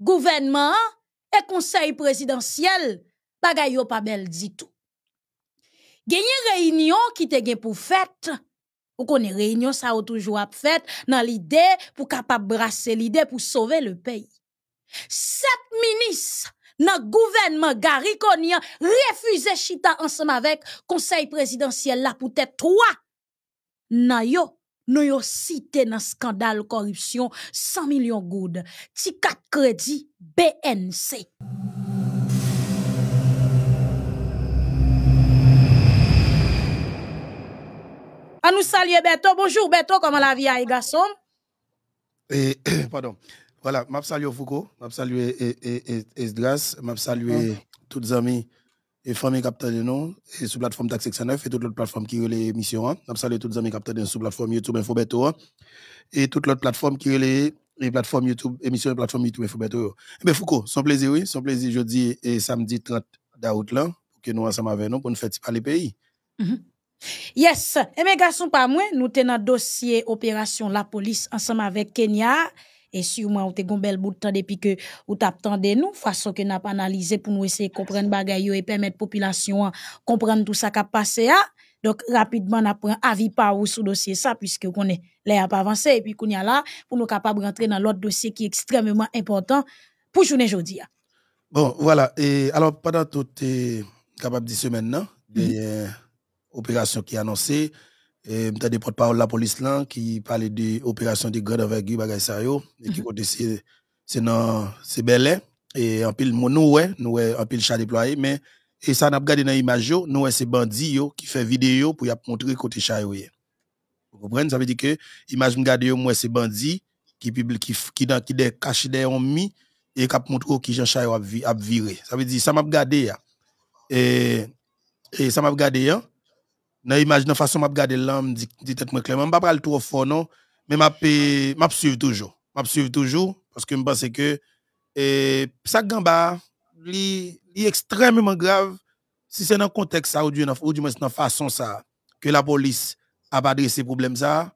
gouvernement et conseil présidentiel, bagay yo pas bel du tout. une réunion qui te gen pour fête, ou connaît réunion ça toujours ap fête dans l'idée pour capable brasser l'idée pour sauver le pays. Sept ministres dans gouvernement Gary refusé chita ensemble avec conseil présidentiel là pour être trois nan yo nous avons cité dans scandale corruption 100 millions de ti 4 crédit BNC. A ah, nous saluer Beto. Bonjour Beto, comment la vie à garçon pardon. Voilà, map salue Foucault, je salue Esdras, je salue mm. Ah. toutes les amis et famille capteur de nous, et sur plateforme Taxe 69 et toute autres plateformes qui relaient l'émission. Hein. Salut tous les amis capteurs de sur plateforme YouTube Infobeto hein. et toute autres plateformes qui relaient les, plateformes YouTube émission et plateforme YouTube Infobeto. Mais eh ben, Foucault, son plaisir oui, son plaisir jeudi et samedi 30 d'août là pour que nous ensemble avec nous pour nous faire parler pays. -hmm. Yes, et eh mes ben, garçons pas moins, nous tenons dossier opération la police ensemble avec Kenya et sûrement, ou te gon bel bout de temps depuis que ou tap nous, façon que n'a pas analysé pour nous essayer de comprendre bagay et permettre population comprendre tout ça qui a passé à. Ah. Donc, rapidement, on un avis par ou sur dossier ça, puisque on est là pas avancé, et puis qu'on y a là, pour nous capable rentrer dans l'autre dossier qui est extrêmement important pour journée aujourd'hui. Ah. Bon, voilà. Et alors, pendant toutes capable de semaine, non euh, qui est annoncée, et tu as des porte-parole de la police là, qui parlait opération de grande envergure, bagay ça yo, et qui mhm. côté c'est c'est et en pile, nous, ouais, nous, en pile chat déployé, mais, et ça, n'a pas gardé dans l'image, nous, c'est bandit yo, qui fait vidéo pour y montrer côté chat yo. Vous comprenez? Ça veut dire que, image m'gade yo, moi, c'est bandit, qui publie, qui, qui, dans, qui, des cache des mis et qui montre qui Jean Chat a viré. Ça veut dire, ça m'a gardé et, et ça m'a gardé hein? Dans l'image, façon dont regarder l'homme, je dis tête je ne vais pas trop fort, non, mais je me suis toujours. Je toujours parce que je pense que ça e, c'est est extrêmement grave si c'est dans le contexte ou du moins dans la façon ça que la police a pas ce problème ça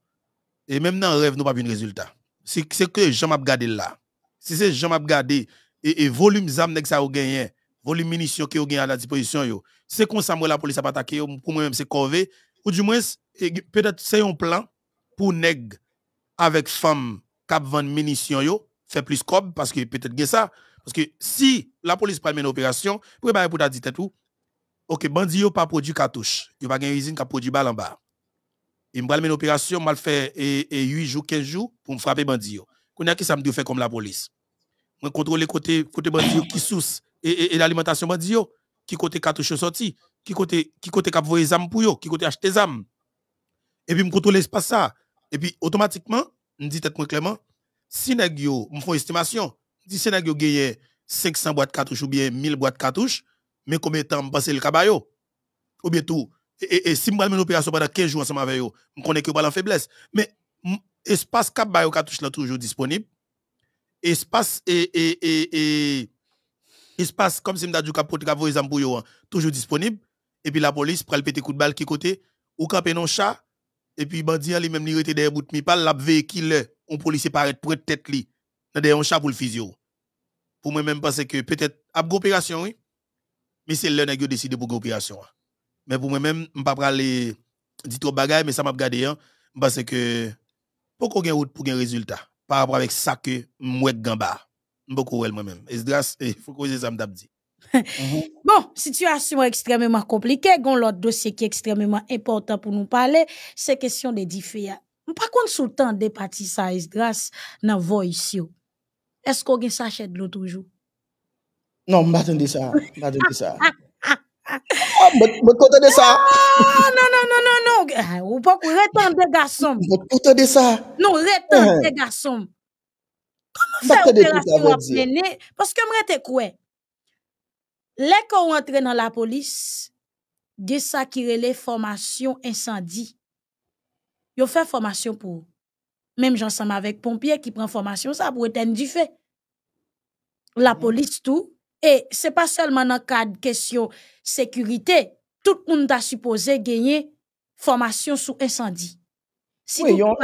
et même dans le rêve nous pas de résultat si c'est que je m'a là si c'est je m'a gardé et e, volume zam que ça a gagné volume munitions que a à la disposition yo, c'est comme ça, que la police a pas attaqué, pour moi-même, c'est corvé. Ou du moins, peut-être c'est un plan pour nèg avec femme cap vendre munitions, yo, fait plus cob, parce que peut-être que ça. Parce que si la police prend une opération, pour bah, pour dit tout, ok, bandit yo pas produit cartouche, yo pas une usine qui produit balle en bas. Il me une opération, mal fait et, 8 jours, 15 jours pour me frapper bandit yo. Qu'on a qui ça me fait comme la police. Moi contrôler côté côté bandit qui source et, et, et l'alimentation bandit yo qui côté cartouche sorti, qui côté qui côté cap voyer zam pour yo, qui côté acheter zam. Et puis me contrôler l'espace ça. Et puis automatiquement, me dit tête moi clairement, si nèg yo, me estimation, dit si nèg yo 500 boîtes cartouches ou bien 1000 boîtes cartouches, mais combien de temps me passer le cabayo Ou bien tout. Et, et si me une opération pendant 15 jours ensemble avec yo, me connais que la faiblesse, mais espace cap cartouche là toujours disponible. Espace et et, et il se passe comme si Mdadjou Kapo travailler, les embouilles, toujours disponible. Et puis la police prend le petit coup de balle qui côté, ou camper non chat. Et puis bandi hein, li même il rete derrière bout de pas la véhicule, on police paraît près de tête, li, derrière un chat pour le physio. Pour moi-même, penser que peut-être, a opération, oui. Mais c'est le qui décidé pour opération. Hein. Mais pour moi-même, je ne vais pas parler trop bagaille, mais ça m'a regardé, hein, parce que, pour qu'on ait route pour un résultat, par rapport avec ça que je gamba beaucoup moi-même. Esdras, il faut que ça me dit. Bon, situation extrêmement compliquée. Gon l'autre dossier qui est extrêmement important pour nous parler, c'est question des difféa. Par contre, sous le temps de parties ça, Esdras, dans voice Est-ce qu'on s'achète de l'eau toujours? Non, m'attendez ça, de ça. Mwen kote de ça. Non, non, non, non, non Vous ne pouvez pas retendre garçon. Vous de ça. Non, retendre garçon. Comment faire opération à mener? Parce que moi, te quoi? Les qu'on entre dans la police, de ça qui relève formation incendie, ont fait formation pour Même j'en suis avec pompier qui prend formation, ça pour éteindre du fait. La mm. police tout. Et ce n'est pas seulement dans le cadre question sécurité. Tout le monde a supposé gagner formation sur incendie. Si vous yon,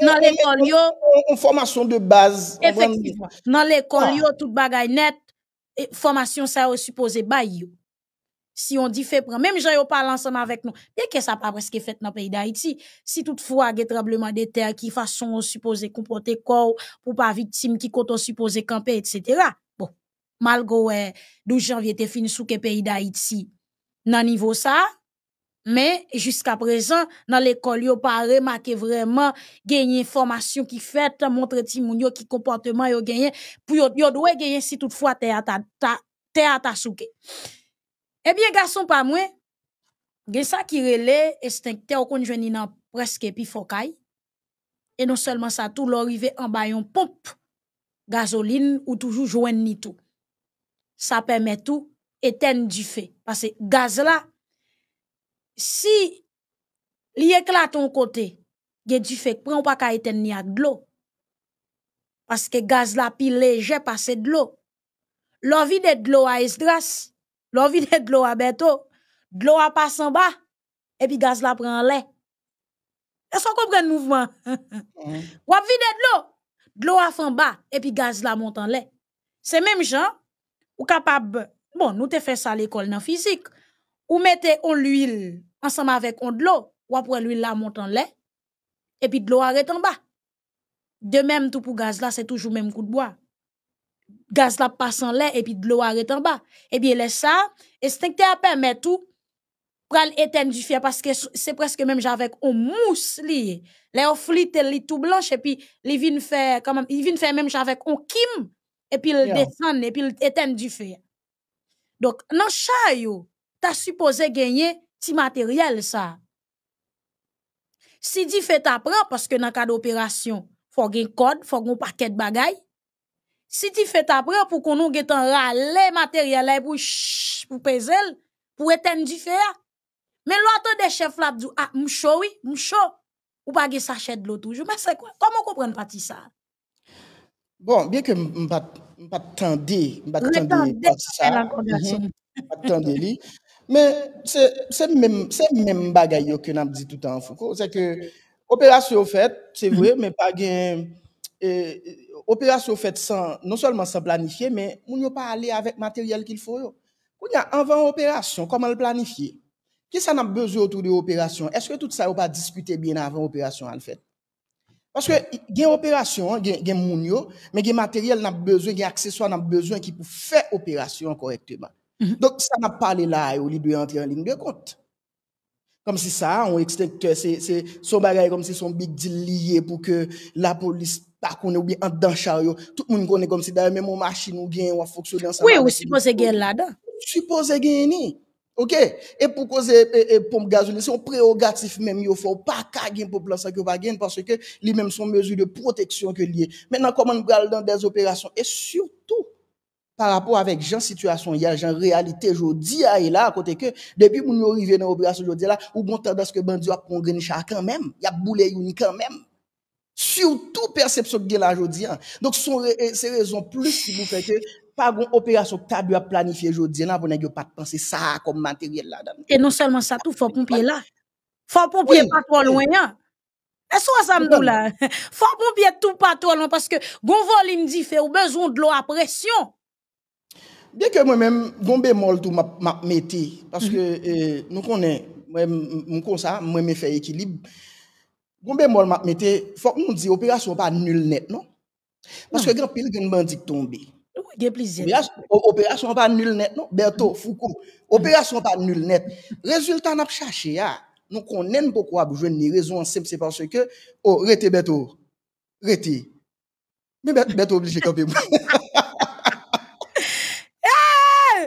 dans les une une de base. Effectivement, dans l'école ah. yo, tout bagay net, formation ça Si on dit fait prendre, même j'en yon parle ensemble avec nous, bien que ça pas presque fait dans le pays d'Haïti, si toutefois, il y a tremblement de terre qui façon supposé comporter corps pour pas victime qui compte supposé camper, etc. Bon, malgré 12 janvier, te fini sous le pays d'Haïti, nan niveau ça, mais jusqu'à présent, dans l'école, yo pas remarqué vraiment gagner une formation qui fait montrer timoun yo qui comportement yo gagné pour yo, yo doit gagner si toutefois t'es à ta souke. Eh bien, garçon, pas moi, c'est ça qui relève instincteur qu'on joue nan presque pi focay. Et non seulement ça, tout l'arrivé en bayon pompe, gasoline ou toujours joue ni tout. Ça permet tout éteindre du fait. Parce que gaz là, si l'éclat éclate ton côté a du fait prend pas ka éteindre à de l'eau parce que gaz la pile léger passe de l'eau l'envie de l'eau à Esdras l'envie de l'eau à Beto de l'eau à passe en bas et puis gaz la prend en l'air est-ce qu'on comprend le mouvement Ou mm. vide de l'eau de l'eau à en bas et puis gaz la monte en l'air c'est même gens ou capable bon nous te fait ça à l'école dans physique ou mettez on l'huile ensemble avec on de l'eau, ou après l'huile là monte en lait, et puis de l'eau arrête en bas. De même, tout pour gaz là, c'est toujours même coup de bois. Gaz là passe en lait, et puis de l'eau arrête en bas. Et eh bien, laisse ça, extincteur permet tout, pour éteindre du feu parce que c'est presque même j'avais on mousse lié. Les on flite li tout blanche, et puis, les vient faire, quand même, ils faire même j'avais on kim, et puis il descend et puis il éteint du feu. Donc, non chat, ta supposé gagner ti matériel ça. Si fais ta apprend parce que dans cas d'opération, faut un code, faut un paquet de bagaille. Si fais ta apprend pour qu'on nous en râler matériel pour pour peser, pour éteindre du fer. Mais l'autre des chefs là dit ah m'chaud oui, m'chaud. Ou pas sachet de l'eau toujours. Mais c'est quoi Comment comprendre pas ça Bon, bien que m'pas pas tendé, m'pas tendé ne ça. M'pas tendé li, Men, se men bagay yo ke nan ap di tout an foko, se ke operasyon fèt, se vre, men pa gen operasyon fèt non solman san planifiye, men moun yo pa ale avèk materyel ki l'foro. Ou gen, anvan operasyon, koman l'planifiye? Ki sa nan ap bezo otou de operasyon? Eske tout sa ou pa diskute bien anvan operasyon an fèt? Paske gen operasyon, gen moun yo, men gen materyel nan ap bezo, gen akseswa nan ap bezo ki pou fè operasyon korekteban. Mhm. Donc, ça n'a pas les là, où il doit entrer en ligne de compte. Comme si ça, on extincteur, c'est son bagage comme si son big deal lié pour que la police pas on ou bien en dans chariot. Tout le monde connaît comme si d'ailleurs même mon machine ou bien on fonctionne ça. Oui, ou supposé gagner là-dedans. Supposé gagner. OK et pour causer et, et pompe c'est un prérogatif même il faut pas gagner pour plan ça que pas gagner parce que lui même son mesure de protection que lié. Maintenant comment on dans des opérations et surtout Par rapport avèk jan situasyon yè, jan realite jodi yè yè la, akote ke, debi moun yon rive nan operasyon jodi yè la, ou gontan daske bandi wap kongreni chakèm mèm, yap boule youni kèm mèm. Soutou persepsyon gè la jodi yè. Donk se rezon plus ki moun fète, pa goun operasyon tabi wap planifiye jodi yè la, pou nè gyo patpansè sa kom materyèl la dan. E non selman sa tou fò pompye la. Fò pompye patwò lwen yon. E sou a samdou la. Fò pompye tout patwò lwen, paske goun voli mdi fè ou Bien que moi-même, bon bémol tout m'a mettez parce que euh, nous connaissons, moi, comme ça, moi, me fais équilibre. Bon bémol m'a Il faut que nous disions, opération pas nulle net, non? Parce que grand pile, grand bandit tombé. Il y a plusieurs. Opération pas nulle net, non? Berto mhm. Foucault, opération pas nulle net. Résultat, n'a pas cherché, à ah. Nous connaissons pourquoi vous une raison simple, c'est parce que, oh, rete Berto, rete. Mais Berto obligé de camper.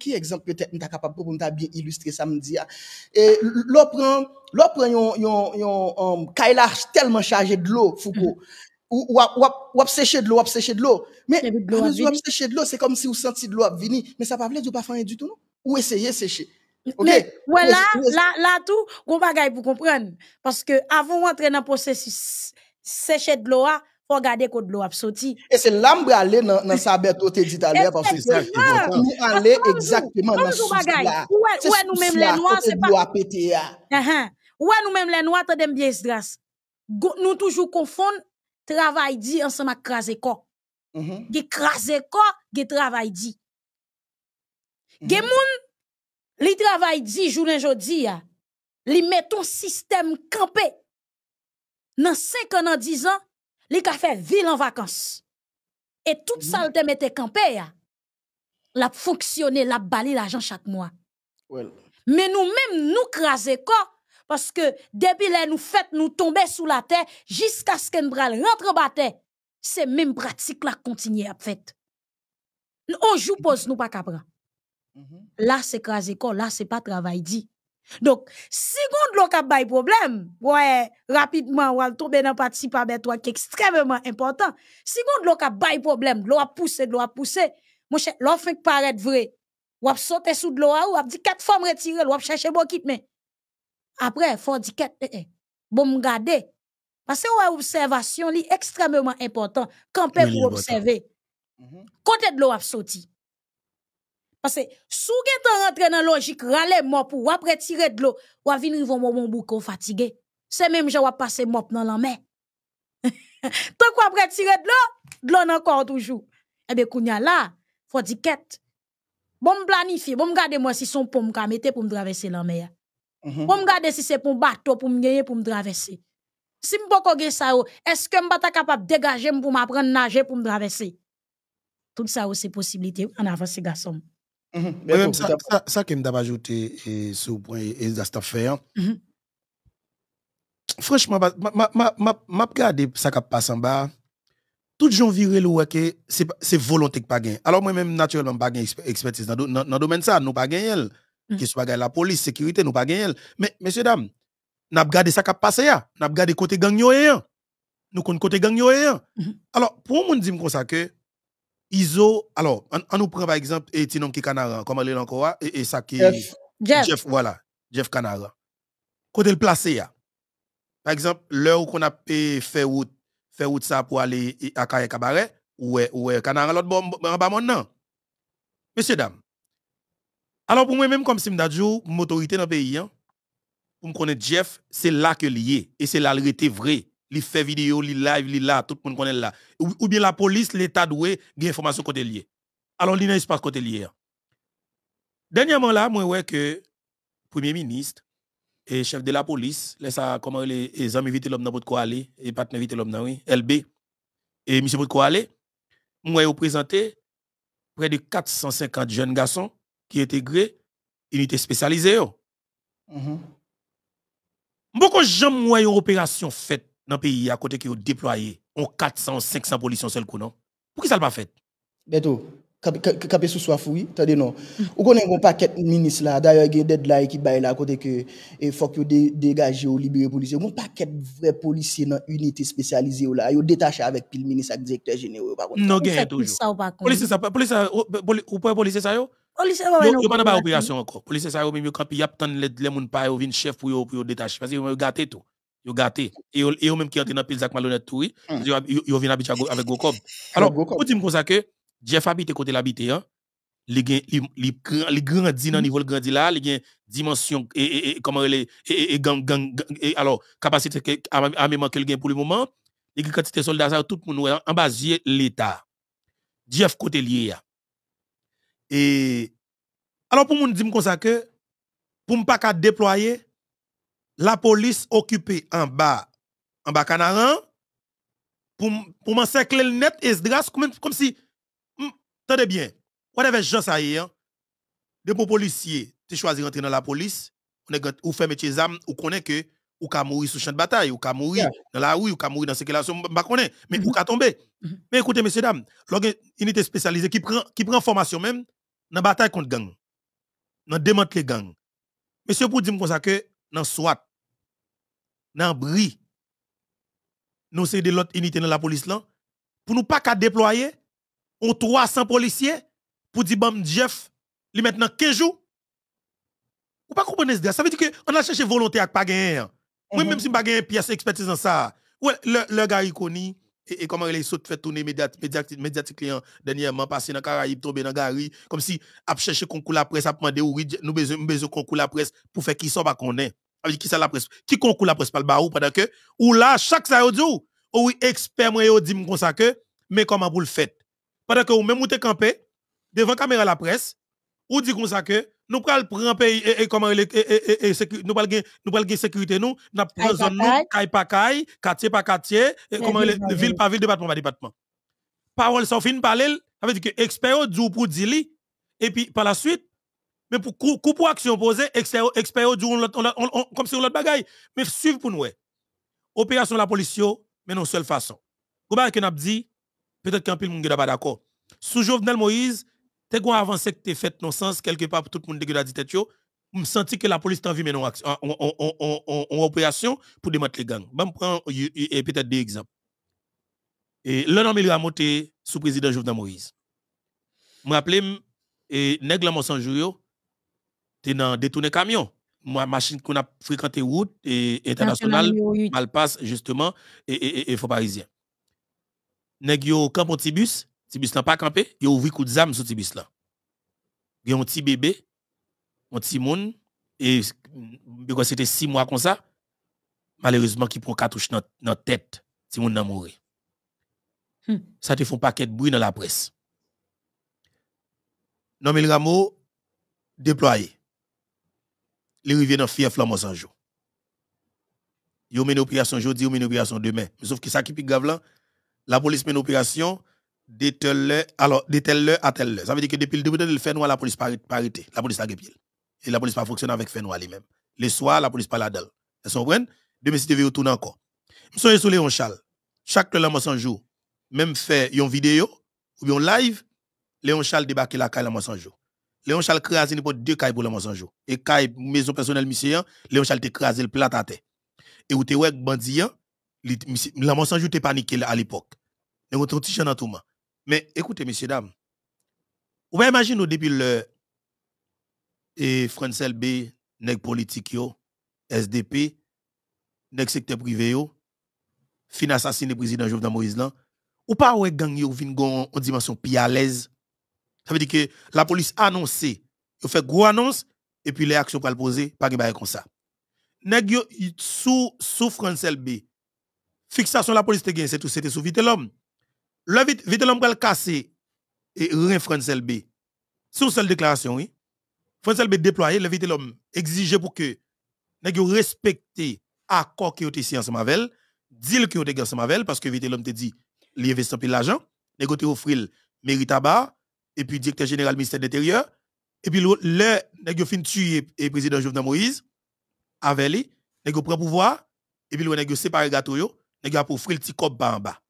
Qui exemple peut-être nous capable pour bien illustrer samedi ah. Et l'on prend l'on prend un um, kailage tellement chargé de l'eau Foucault. Mm-hmm. Ou, ou, ou, ou, sécher de l'eau, ou sécher de l'eau. Mais, vous sécher de l'eau, c'est comme si vous sentiez de l'eau venir. Mais ça ne veut pas dire pas faire du tout, non? Ou essayer sécher. Okay. là, la, la, la tou, goun bagay parce que avant d'entrer dans le processus sécher de l'eau pour garde que l'eau a sorti. Et c'est là que aller dans dans bête, te dit à l'heure parce que c'est nous aller exactement dans ce là. Ouais, hein. uh-huh. nous-mêmes les noirs c'est pas péter. Ouais nous-mêmes les noirs t'aimes bien strass. Nous toujours confondre travail dit ensemble avec craser corps. Gè krasè ko, travail dit. Les mm-hmm. Gè moun, li travay di jounen jodi ya, ah, li meton système campé. Dans 5 ans, an 10 ans, les cafés, ville en vacances. Et tout ça, mhm. le temps campé, la fonctionné, la l'a l'argent chaque mois. Mais nous-mêmes, nous crasons corps, Parce que depuis là, nous tombons nous tomber sous la terre jusqu'à ce qu'un bras rentre en C'est même pratique la continue à faire. On joue pose, nous pas capra. Mhm. Là, c'est crasé corps, Là, c'est pas travail dit. Donc, si on a un problème, ouais, rapidement, on tomber dans parti par ben toi qui est extrêmement important. Si on a un problème, l'eau a poussé, l'eau a poussé, mon cher, l'eau fait paraître vrai. Ou a sauté sous de l'eau, ou a dit quatre femmes retirées, ou a cherché bon kit, mais après, faut dire quatre, eh, eh, bon, me Parce que l'observation est extrêmement important. peut pour observer. Côté de l'eau a sauté. Parce que, si vous t'en rentre dans logique, rale mort pour après tirer de l'eau, ou avez mon fatigué. C'est même que passé passe mort dans la mer. Tant après tirer de l'eau, de l'eau encore toujours. Eh bien, a là, faut dire Bon planifier, bon garder moi si son qui a mette pour me traverser la mer. Mhm. Bon garder si c'est pour bateau pour me gagner pour me traverser. Si pas faire ça, oh, est-ce que m'bata capable de dégager pour m'apprendre nager pour me traverser? Tout ça, oh, c'est possibilité en avance, garçons. Mhm. Mais même ça, ça, ça, que je vais ajouter euh, sur le point et cette affaire. Mm -hmm. Franchement, je regarde ça qui passe en bas. Tout gens viré le que c'est volonté que pas gagne. Alors moi-même, naturellement, pas d'expertise expertise dans le domaine ça, nous pas gagné. Mhm. Que ce soit la police, sécurité, nous pas gagné. Mais, messieurs, dames, n'a regardé ça qui passe là. N'a regardé côté gang nous compte côté gang mhm. Alors, pour moi, dit comme ça que Iso, alors, on, nous prend par exemple et eh, Tinom qui Canara, comment elle est encore, et, et ça qui. Jeff. Jeff. voilà. Jeff Canara. Quand elle place, par exemple, l'heure où qu'on a fait route, fait route ça pour aller à Kaya Cabaret, ou est Canara, e, l'autre, bon, en bas, mon Messieurs, dames. Alors, pour moi-même, comme si je m'autorité dans le pays, hein, pour me connaître Jeff, c'est là que lié, et c'est là le vrai li fait vidéo, li live, li là, tout le monde connaît là. Ou, bien la police, l'État doué, des informations côté lié. Alors, li n'est pas côté lié. Hein. Dernièrement là, moi, ouais que Premier ministre et chef de la police, laisse comment les, amis vite l'homme dans votre aller, et partenaire vite l'homme dans, oui, LB, et monsieur votre aller, moi, vous présenté près de 450 jeunes garçons qui intégrés, unité spécialisée. Mm -hmm. Beaucoup de gens ont une opération faite dans le pays à côté qui ont déployé en 400 500 policiers seul coup non pour qui ça pas fait Beto quand sous soif oui attendez non ou connaît un paquet ministre là d'ailleurs il y a deadline qui bail là côté que il faut que dégager ou libérer policiers pas paquet vrais policiers dans unité spécialisée là Vous détaché avec le ministre avec directeur général par contre non toujours police ça police ou pas policier oh, euh, ça yo Police yo pas dans opération encore police ça yo même quand il y a tant les gens pas chef pour vous pour détacher parce qu'ils ont gâté tout yo gâté et yo, yo même qui entre dans pile Zach Malhonnête tout oui hmm. yo, yo vient habiter avec Gokob alors vous dites comme ça que Jeff habite côté l'habité hein les les les grandit dans hmm. niveau grandit là les gain dimension et, et comment les et, gang gang alors capacité que armement que gain pour le moment les quantité soldats ça tout le monde en bas l'état Jeff côté lié et alors pour moun comme ça que pour ne pas déployer la police occupée en bas, en bas canarin, pour, pour m'encercler le net et se comme, comme si, hmm, tenez bien, on avait gens ça hier, de bons policiers, tu choisis rentrer dans la police, on est, ou fait métier zam, ou connaît que, ou ka mourir sous champ de bataille, ou ka mourir dans la rue, ou ka mourir dans circulation, y bah, connaît, mais mm -hmm. ou ka tomber. Mm-hmm. Mais écoutez, messieurs, dames, l'unité spécialisée qui prend, qui prend formation même, dans la bataille contre gang, dans démanteler gang. Monsieur, pour dire comme ça que, dans soit dans bris nous c'est de l'autre unité dans la police là pour nous pas qu'à déployer 300 policiers pour dire bam Jeff lui maintenant 15 jours ou pas comprendre ça ça veut dire que on a cherché volonté à pas gagner hein. moi mhm. même si pas gagner pièce expertise dans ça le, gars il connaît et, comment il saute fait tourner client dernièrement passé dans Caraïbes tombé dans Gary comme si a cherché concours la presse a demandé nous besoin besoin concours la presse pour faire qui sort pas qu'on est avec qui ça la presse, qui concourt la presse par le barou pendant que, ou là, chaque ça ou oui, expert moi dit comme ça que, mais comment vous le faites? Pendant que ou même ou êtes campé, devant caméra la presse, ou dit comme ça que, nous prenons prendre pays et comment nous prenons nous sécurité nous n'a prenons zone nous caille par caille quartier par quartier comment ville par ville département par département parole sont fin parler ça veut dire que expert du pour dire et puis par la suite mais pour coup, pour action posée, expert du comme si on l'autre bagaille. Mais suivre pour nous. Opération la police, mais non seule façon. Vous que n'a dit, peut-être qu'un pile monde n'est pas d'accord. Sous Jovenel Moïse, t'es qu'on avancé que t'es fait non sens quelque part pour tout le monde qui a dit tête me senti que la police t'en vie mais non action on, opération pour démanteler les gangs. Je prend et peut-être des exemples. Et le nom il a monté sous président Jovenel Moïse. Me rappelle et négla la tu es dans détourné camion. Ma machine qu'on a fréquenté route et internationale, mal passe justement, et, et, et, faux parisien. Nèg yo campé petit bus, petit bus n'a pas campé, yo ouvri coup de zam sur petit bus là. eu un petit bébé, un petit monde, et c'était six mois comme ça, malheureusement qui prend cartouche dans la tête, si vous a mouru. Hmm. Ça te fait un paquet de bruit dans la presse. Nomil Rameau, déployé les rivières dans fief la sans jour. Yo une opération aujourd'hui, yo une opération demain. Mais Sauf que ça qui pique grave la police une opération de telle alors telle à telle heure. Ça veut dire que depuis le début de le fait noir la police arrêté. la police la pile. Et la police pas fonctionne avec fait lui-même. Le soir la police pas la dalle. Est-ce vous Demain si tu encore. Monsieur Léon Chal, chaque là sans jour, même fait une vidéo ou bien live, Léon Charles débarque la caille la sans jour. Léon Charles crasé ni pour deux cailles pour la mensonge. Et cailles maison personnelle monsieur, hein, Léon Charles crasé le plat à terre. Et où te ouais bandit, hein, la mensonge te paniqué à l'époque. Et on t'en dans tout Mais écoutez messieurs dames. Vous imaginez imaginer depuis le et France LB nèg politique yo, SDP, nèg secteur privé yo, fin assassiné président Jovenel Moïse là. Ou pas ouais gang yo vinn gon dimension pi l'aise ça veut dire que la police annonce, il fait grosse annonce, et puis les actions qu'elle pose, pas de comme ça. Nèg yo sous sous France LB. Fixation la police te gagne, c'est tout c'était sous vite l'homme. Le vite vite l'homme et rien France LB. une seule déclaration oui. France LB déployé le vite l'homme exigé pour que nèg yo accord qui ici été ensemble avec le qui a été ensemble avec parce que vite l'homme te dit li investir de l'argent, nèg te le mérite à bas, et puis directeur général ministère de l'Intérieur. Et puis le nèg fin tuer et eh, président Jovenel Moïse avec lui, nèg prend pouvoir et puis le nèg séparé gâteau a pour le petit cop bas en bas.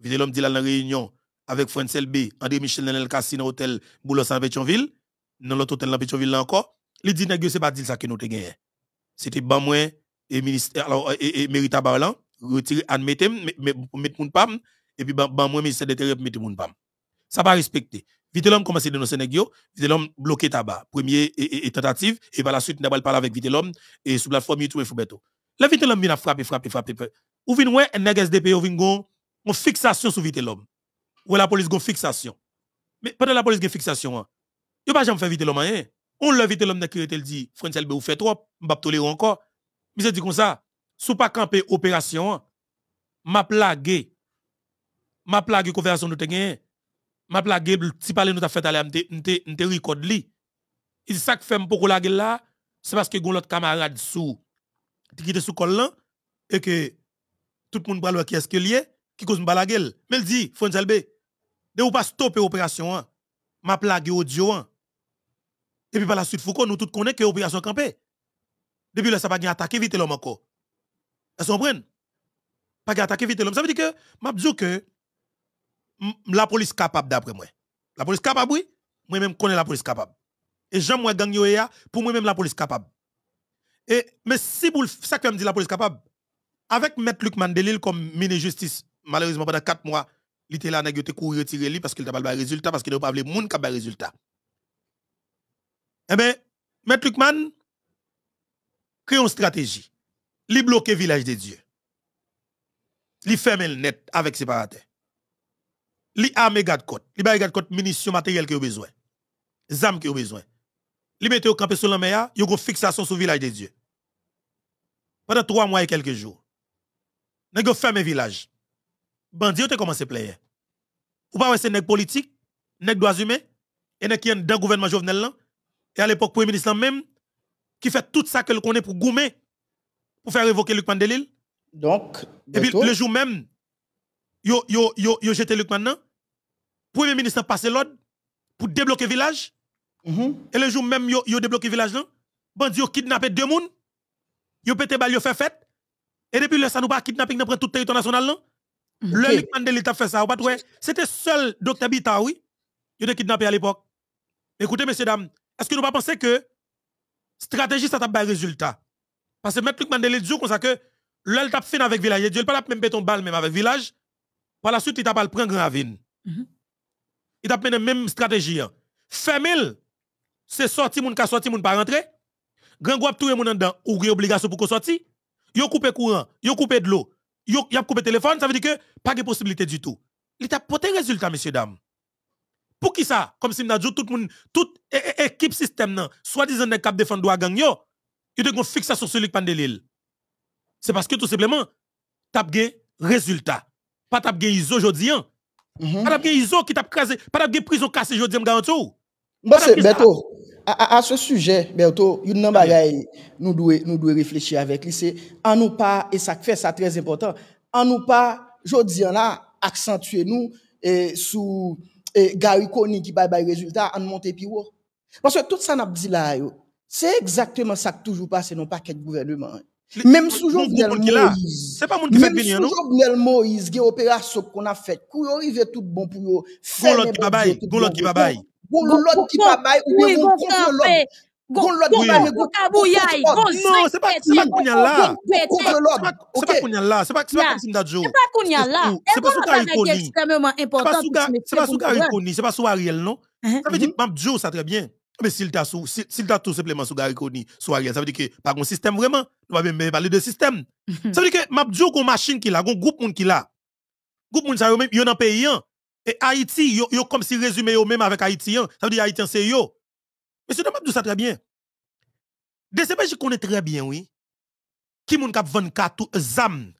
Vite l'homme dit là réunion avec Francel B, André Michel dans le casino hôtel Boulos en Pétionville, dans l'autre hôtel dans Pétionville là encore, il dit nèg c'est pas dire ça que nous te gagné. C'était ban et ministère euh, alors et, mérita barlan retirer admettre mettre moun pam et puis ban moins ministère de l'intérieur mettre moun pam ça va respecté. Vite l'homme commence à dénoncer Negio, vite l'homme bloqué tabac. Premier et, tentative, et par la suite, n'a pas parlé avec vite l'homme et sous la plateforme YouTube et Foubeto. Là, vite l'homme vient frapper, frapper, frapper. Ou vient ouais, un SDP, ou vient une fixation sur vite l'homme. Ou la police une fixation. Mais pendant la police une fixation, hein. Yo pas jamais fait vite l'homme, hein. On l'a vite l'homme qui était dit, François Elbe, ou fait trop, pas tolérer encore. Mais c'est dit comme ça, sous pas camper opération, hein, m'a plagué. M'a plagué conversation de te m'a plagué le petit palais nous a fait aller m'te m'te record li il ça que fait pour la là c'est parce que gon l'autre camarade sous qui était sous col là et que tout le monde parle qui est-ce y a, qui cause une la gueule mais il dit Fonzel B de vous pas stopper opération hein. m'a plagué audio 1. Hein. et puis par la suite Foucault nous tout connaît que opération campée depuis là ça pas attaquer vite l'homme encore est-ce qu'on prend pas attaquer vite l'homme ça veut dire que m'a dit que la police capable d'après moi. La police capable, oui. Moi-même, connais la police capable. Et j'aime moi gang pour moi-même, la police capable. Et, mais si vous, ça que me dit la police capable, avec M. Luc Mandelil comme ministre de justice, malheureusement, pendant 4 mois, il était là, il était couru retirer lui parce qu'il n'a pas le résultat, parce qu'il n'a pas le monde qui a le résultat. Eh bien, M. Luc crée une stratégie. Il bloque le village des dieux Il ferme le net avec ses parataires li armé garde-côte, li ba garde-côte munitions matériel que ont besoin. Zam que ont besoin. Li mette au campé sur la mer, yo une fixation sur village de Dieu. Pendant trois mois et quelques jours. Nèg yo fermé village. Bandi yo ont commencé player. Ou pas c'est nèg politique, nèg droits humains et nèg qui est dans gouvernement Jovenel là et à l'époque premier ministre même qui fait tout ça que le connaît pour gommer, pour faire révoquer Luc Mandelil. Donc, et puis le jour même, yo, yo, yo, yo jeté Luc maintenant. Premier ministre passé l'ordre pour débloquer village. Mm-hmm. Et le jour même, yo, yo débloqué village là. Bandi yo kidnappé deux moun. Yo pété bal, yo fait fête. Et depuis le ça nous pas kidnapping dans tout le territoire national là. Mm-hmm. Le Luc Mandel a fait ça, ou pas C'était seul docteur Bita, oui. Yo était kidnappé à l'époque. Écoutez, messieurs, dames, est-ce que nous pas penser que stratégie ça t'a pas résultat? Parce que mettre Luc Mandel dit comme ça que l'el t'a fin avec village. Il Dieu pas la même béton balle même avec village. Par la suite, il t'a pas le prendre grand ravine. Mhm. Il t'a mené même stratégie. Hein. Fermez-le. C'est sorti moun ka sorti moun pas rentré. Grand groupe tout moun dedans ou l'obligation obligation pour qu'on sorti. Yo coupé courant, yo coupé de l'eau, yo y a coupé téléphone, ça veut dire que pas de possibilité du tout. Il t'a porté résultat messieurs dames. Pour qui ça Comme si m'a dit tout monde, toute équipe système nan, soi-disant des cap défendre droit gang yo, sur te qui ça sur de Pandelil. C'est parce que tout simplement t'as gagné résultat pas tap gen ISO jodi an. Mhm. Pas tap gen ISO qui tap krasé, pas tap prison cassée jodi an garantou. Bon c'est Beto, à, ce sujet Beto, y nan bagay nous devons nous devons réfléchir avec lui c'est en nous pas et ça fait ça très important. En nous pas jodi an là accentuer nous et sous et Gary qui bail bail résultat en monter piro. Parce que tout ça n'a dit là c'est exactement ça que toujours passe non paquet de gouvernement. Même sous Jovenel Moïse. C'est pas qui fait Moïse, opération qu'on a fait, arrive, tout bon pour vous, l'autre qui babaye, l'autre qui babaye. qui ou bien l'autre. Bon, l'autre qui babaye, Non, c'est pas, c'est pas est là. C'est pas là, c'est pas, c'est pas là. C'est pas là. C'est pas sous C'est pas sous là. c'est pas Ariel, non? Hein? Ça veut dire, hein? ça très bien. Ah, mais s'il t'a tout simplement sous Gary Coney, sous Ariel, ça veut dire que pas un système vraiment. Nous va même parler de système. ça veut dire que m'a dit qu'on machine qui là, qu'on groupe monde qui là. Groupe monde ça yo même ils un pays hein. et Haïti yo, yo comme si résumé eux même avec Haïtiens hein. Ça veut dire Haïtiens c'est yo. Mais c'est m'a dit ça très bien. DCP je connais très bien oui. Qui moun k'ap 24 euh, zam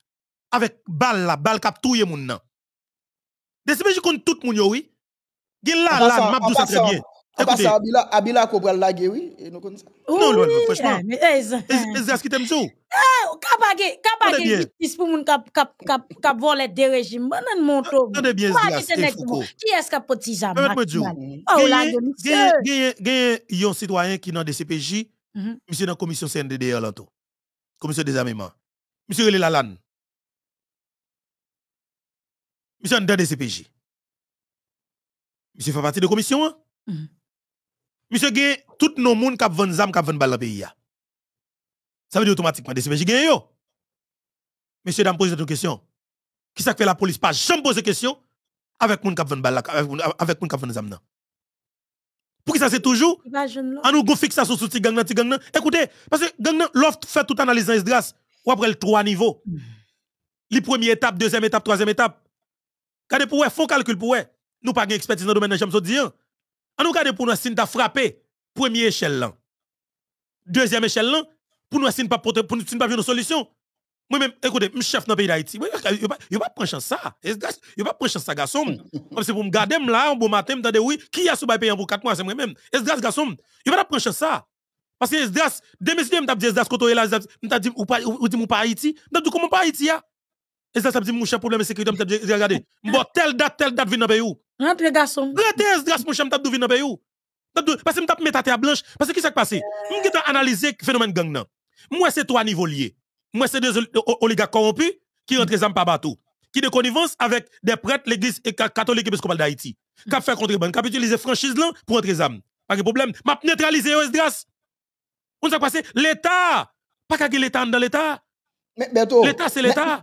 avec balle la balle k'ap touye moun nan. DCP je connais tout moun monde oui. Gen la la m'a dit ça très bien. Ah, pas ça, Abila, Abila, qu'on prend la oui, et nous comme ça. Non, non, non, franchement. C'est ce qui t'aime tout. Kapage, kapage, justice pour moun kap, kap, kap, kap voler des régimes. non, mon tobo. Tande bien, c'est Foucault. Qui est-ce qui poti jam? Oh, la monsieur. Gagne, un citoyen qui dans le CPJ, mhm. monsieur dans commission CNDD à l'anto. Commission des armements. Monsieur Relé Monsieur dans le CPJ. Monsieur fait partie de commission, hein? Mhm. Monsieur gagne tout nos monde qui vend zam qui vend balle dans pays Ça veut dire automatiquement des CPJ gagne yo. Monsieur dame pose une question. Qui ça fait la police pas jamais poser question avec monde qui vend balle avec monde qui vend zam nan. Pour qui ça c'est toujours On nous gon fixation sur petit gang petit gang Écoutez, parce que gang nan l'offre fait toute analyse dans Esdras ou après le trois niveaux. Hmm. Les première étape, deuxième étape, troisième étape. Regardez pour ouais, faut calcul pour vous. Nous pas d'expertise dans le domaine de chambre, on nous regarde pour nous si frappé première échelle Deuxième échelle pour nous si pas pour nous pas une solution. Moi même écoutez, mon chef dans le pays d'Haïti, il pas il pas prendre chance ça. Il pas prendre chance ça garçon. Comme c'est pour me garder là un bon matin me oui, qui a sous payant pour 4 mois c'est moi même. Esdras garçon, il pas prendre chance ça. Parce que Esdras, démissionné, m't'a dit Esdras quand là, m't'a dit ou pas ou dit pas Haïti, m't'a dit comment pas Haïti ya. Esdras m'a dit mon chef problème sécurité, m't'a dit regardez, bon telle date telle date vient dans pays Rentre, garçon. Rentre, grâce mon cher, t'as dans le Parce que t'as mettre à blanche. Parce que ce qui s'est passé? Euh. M'git analyser le phénomène gang nan. Moi, c'est trois niveaux liés. Moi, c'est deux oligarques corrompus qui rentrent les par bateau. Qui de connivence avec des prêtres, l'église catholique épiscopale d'Haïti. Qui fait contrebande, qui utilisé franchise là pour rentrer les âmes. Pas de problème. M'a neutralisé Esdras. On s'est passé l'État. Pas qu'à l'État dans l'État. L'État, c'est l'État.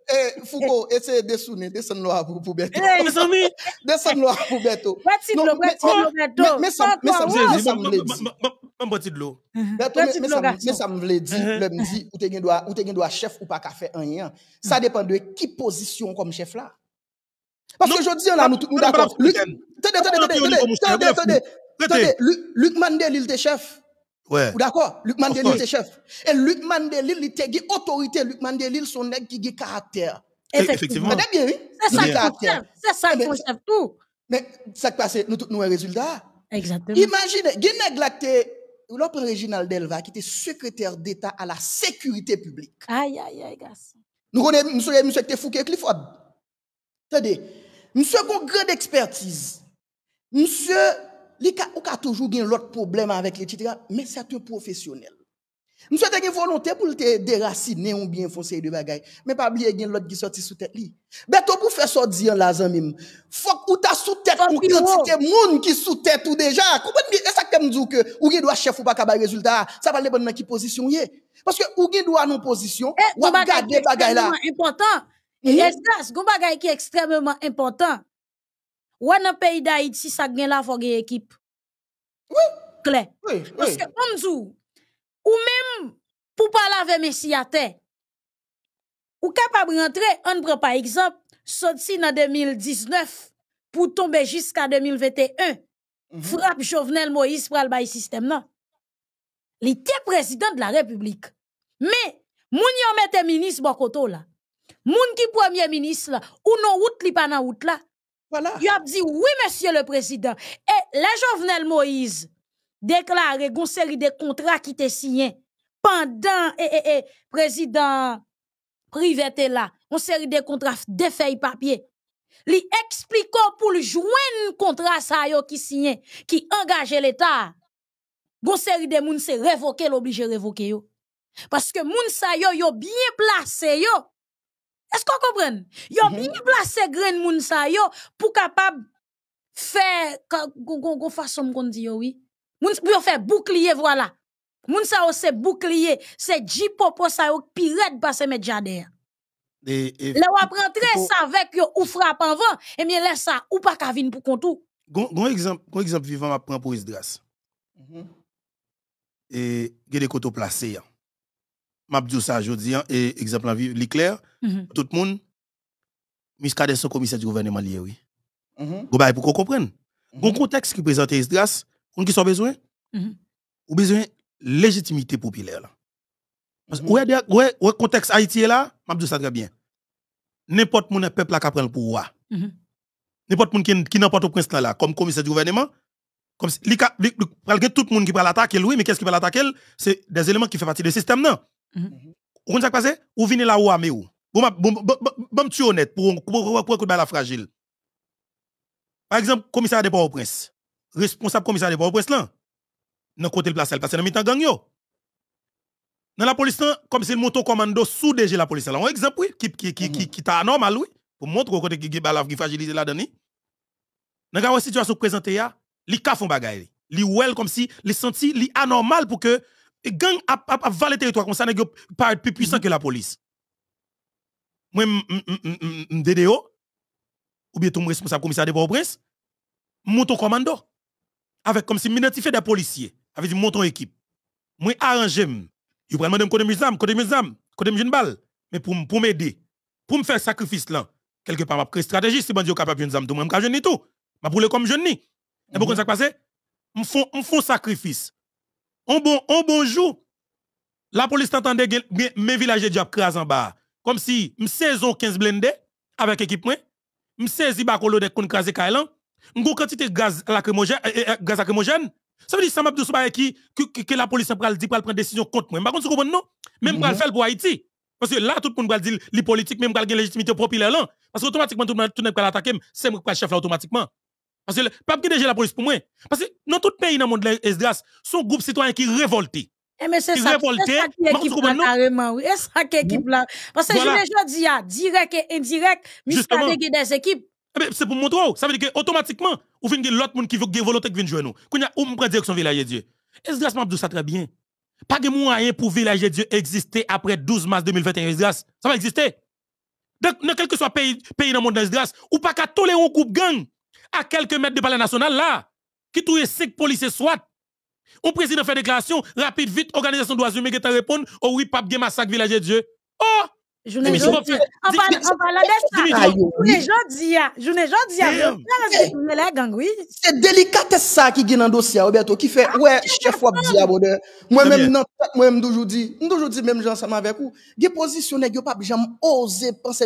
Eh, Foucault, essayez de souner, descends-nous pour, berto. bientôt. Eh, mes amis, descends-nous pour bientôt. Mais ça, mais ça, mais ça me l'est dit. Un Mais ça, me l'est dit. Le midi, où t'es gendoua, où t'es gendoua chef ou pas qu'a fait rien. Ça dépend de qui position comme chef là. Parce que je dis là, nous d'accord. Attendez, attendez, attendez, attendez, attendez, attendez, attendez, Luc Mandel, il était chef. Ouais. Ou d'accord? Luc Mandelil, c'est chef. Et Luc Mandelil, il était autorité. Luc Mandelil, son nègre qui a caractère. Effectivement. bien, oui. C'est ça, caractère. C'est ça, eh le ben, chef, tout. Mais ça qui passe, nous avons nous un résultat. Exactement. Imaginez, il y a un Delva, qui était secrétaire d'État à la sécurité publique. Aïe, aïe, aïe, garçon. Nous connaissons, monsieur, monsieur, qui était Fouquet Clifford. Attendez. Monsieur, qui a grande expertise. Monsieur, on a toujours eu l'autre problème avec les titres, mais c'est un professionnel. Nous avons eu volonté de déraciner ou bien foncer de deux Mais pas oublier qu'il y a un autre qui sorti sous tête. Mais ben, pour faire sortir les deux, il faut qu'on ait des gens qui sont déjà sous tête. Qu'est-ce que tu as dit que Ougin doit être chef ou pas qu'il y résultat Ça va pas dépendre de la position. Parce que Ougin doit être en position. Et eh, on garder là. C'est un important. Il qui extrêmement important. Ou en pays da iti sa gen la fò équipe. Oui. Kle. Oui, que pour anzou, ou même pou parler ve mesi a te, ou kapab rentre, on prend pa exemple, soti 2019 pour tomber jusqu'à 2021, Frappe Jovenel Moïse pour le système. non? Li président de la République. Mais, moun yon mette ministre bokoto la. Moun ki premier ministre là. ou non wout li pa nan route voilà. Il a dit oui, monsieur le président. Et la Jovenel Moïse qu'on une série de contrats qui étaient signés pendant et, eh, eh, eh, président privé était là. Une série de contrats de feuilles papier. Li explique pour le joindre contrat ça qui signé, qui engage l'État. Gon série de moun se révoquer, l'obligé révoquer yo. Parce que les sa yo yo bien placé est-ce qu'on comprend? Yo mm bien placé grain moun sa yo pour capable faire gon façon qu'on dit yo oui. Moun pour faire bouclier voilà. Moun sa c'est bouclier, c'est jipopo sa yo pirate passer mes jader. Là on après rentrer ça avec yo ou frappe en vent, et eh bien laisse ça ou pas ka vin pour kontou. Gon, gon exemple, gon exemple vivant m'a prend pour Isdras. Mm -hmm. Et gè des coteaux placés. Hein m'a dit ça aujourd'hui, et exemple en vie, l'éclair, mhm. tout le monde, Miskade son commissaire du gouvernement lié, oui. Mm pour qu'on comprenne. contexte mhm. qui présente Esdras, on qui sont besoin, de mhm. besoin légitimité populaire, là. Parce que, le contexte Haïti là, m'a dit ça très bien. N'importe qui peuple là qui prend le pouvoir. N'importe qui qui n'importe au prince là, comme commissaire du gouvernement, comme tout le monde qui va l'attaquer, oui, mais qu'est-ce qui va l'attaquer? C'est des éléments qui font partie du système, non? Vous comprenez ce qui Ou venez là où à ou. Bon, bon, bon, tu honnête pour pour pour la fragile. Par exemple, commissaire de Port-au-Prince, responsable commissaire de Port-au-Prince là, dans côté le place, parce que dans mi-temps gang yo. Dans la police là, comme c'est moto commando sous DG la police là. Un exemple oui, qui qui qui qui, mhm. qui normal anormal oui, pour montrer côté qui balaf qui fragilise la dedans Dans la situation présentée là, li ka font bagaille. Li well comme si li senti li anormal pour que et gang a, a, a valé territoire comme ça, n'est pas plus puissant mm-hmm. que la police. Moi, DDO, ou bien tout responsable commissaire de Port-au-Prince, monte commando. Avec comme si m'identifier des policiers, avec monte équipe. Moi, arrangé, il prend me côté mes armes, côté mes armes, côté mes balle, mais pour pour m'aider, pour me faire sacrifice là, quelque part m'a pré stratégie si bandit capable mes armes, tout moi me jeune tout. M'a suis comme jeune ni. Et pourquoi mm-hmm. ça passé? un font sacrifice on oh bon, on oh bonjour. La police t'entendait mes villages diap en bas. Comme si saison 15 blindés avec équipement, saisi bakolo de kon craser kailan, une quantité gaz lacrymogène euh, euh, euh, gaz lacrymogène. Ça veut dire ça m'a bah, qui que la police pral dit pral prendre décision contre moi. Par contre, vous comprenez non Même pral mhm. faire pour Haïti. Parce que là tout le monde pral dire les politiques même pral gagne légitimité populaire là parce qu'automatiquement, automatiquement tout le monde tout le c'est le chef là automatiquement. Parce que le pape qui déjà la police pour moi. Parce que dans tout pays dans le monde, Esdras, son groupe citoyen qui révolté. Eh, mais c'est ça, c'est ça qui équipe carrément, oui. C'est ça que équipe là. Parce que voilà. je dis, ah, direct et indirect, Miskade qui des équipes. Eh ben, c'est pour montrer, ça veut dire que automatiquement, ou vient l'autre monde qui veut volonté qui vient jouer nous. Qu'on a ou me prend direction village Dieu. Esdras m'a dit ça très bien. Pas de moyen pour village Dieu exister après 12 mars 2021 Esdras. Ça va exister. Donc, quel que soit pays, pays dans le monde d'Esdras, ou pas qu'à tolérer un groupes gang à quelques mètres du palais national là, qui touille cinq policiers soit, On président fait déclaration, rapide, vite, organisation doit zoomer, qui t'a oh oui, pape, massacre, village de Dieu. Oh! je ne j'en dis pas, je ne j'en dis pas, le qui ah, chef Moi-même, même, même, toujours dit, même toujours dit, je ne pap, sais penser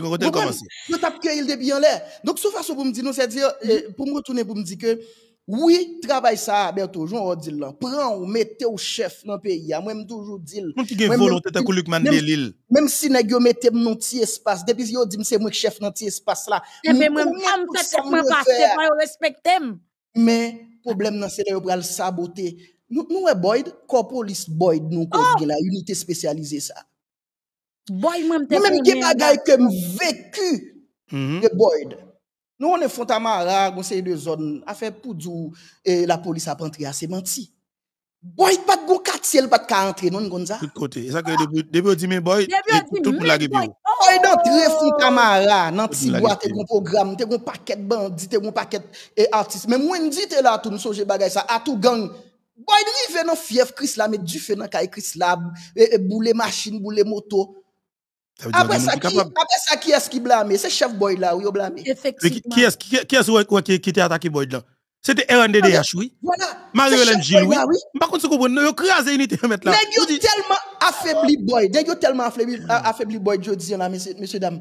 Vous comprenez? Nous avons cueilli depuis en l'air. Donc, sous façon pour me dire, c'est dire, pour me retourner, pour me dire que, oui, travaille ça, Berto, j'en dis là. Prends ou mettez au chef dans le pays. Hein. Moi, je toujours dit. Moun qui a volonté de Kouluk Mandelil. Même si nous avons mettez dans petit espace, depuis que dit c'est moi qui chef dans petit espace là. Eh ben, mais moi, je suis pas moi, je respecte. Mais, problème, c'est que vous saboter. Nous, nous, Boyd, police Boyd, nous, oh! la unité spécialisée ça. Boy, même des bagailles que j'ai vécu mm-hmm. de Boyd. Nous, on est Fontamara, conseil de zone, a fait poudou, et la police a rentré a ses menti. Boy, pas de bon quartier, il pas de rentrer, non, Gonza. De côté. Et ça, que depuis depuis dit je Boy, tout le monde l'a Boy, oh! d'entrer oh! Fontamara, dans petit bois, t'es un programme, t'es un paquet de bandits, t'es un paquet d'artistes. Mais moi, je dis, t'es là, tout nous monde, bagage ça, à tout gang. Boy, il fait fièvre Chris, là, mais du fait non, quand Chris, là, boule machine, boule moto. Après ça, qui, après ça, qui est-ce qui blâme C'est chef Boyd là, ou oui, blâme. Effectivement. Qui est-ce qui, qui, est qui, était attaqué Boyd là C'était RNDDH, oui. Voilà. Marie-Hélène Gilles, oui. Par contre, vous comprenez, vous crasez unité mettre là. Mais vous tellement affaibli Boyd. Vous tellement affaibli euh, affaibli Boyd, je dis là, messieurs, dames.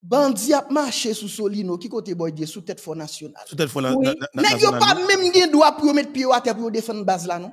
Bandi a marché sous Solino, qui côté Boyd, sous tête Front nationale. Sous tête Front nationale. Mais vous pas même droit pour mettre pied à terre pour défendre base là, non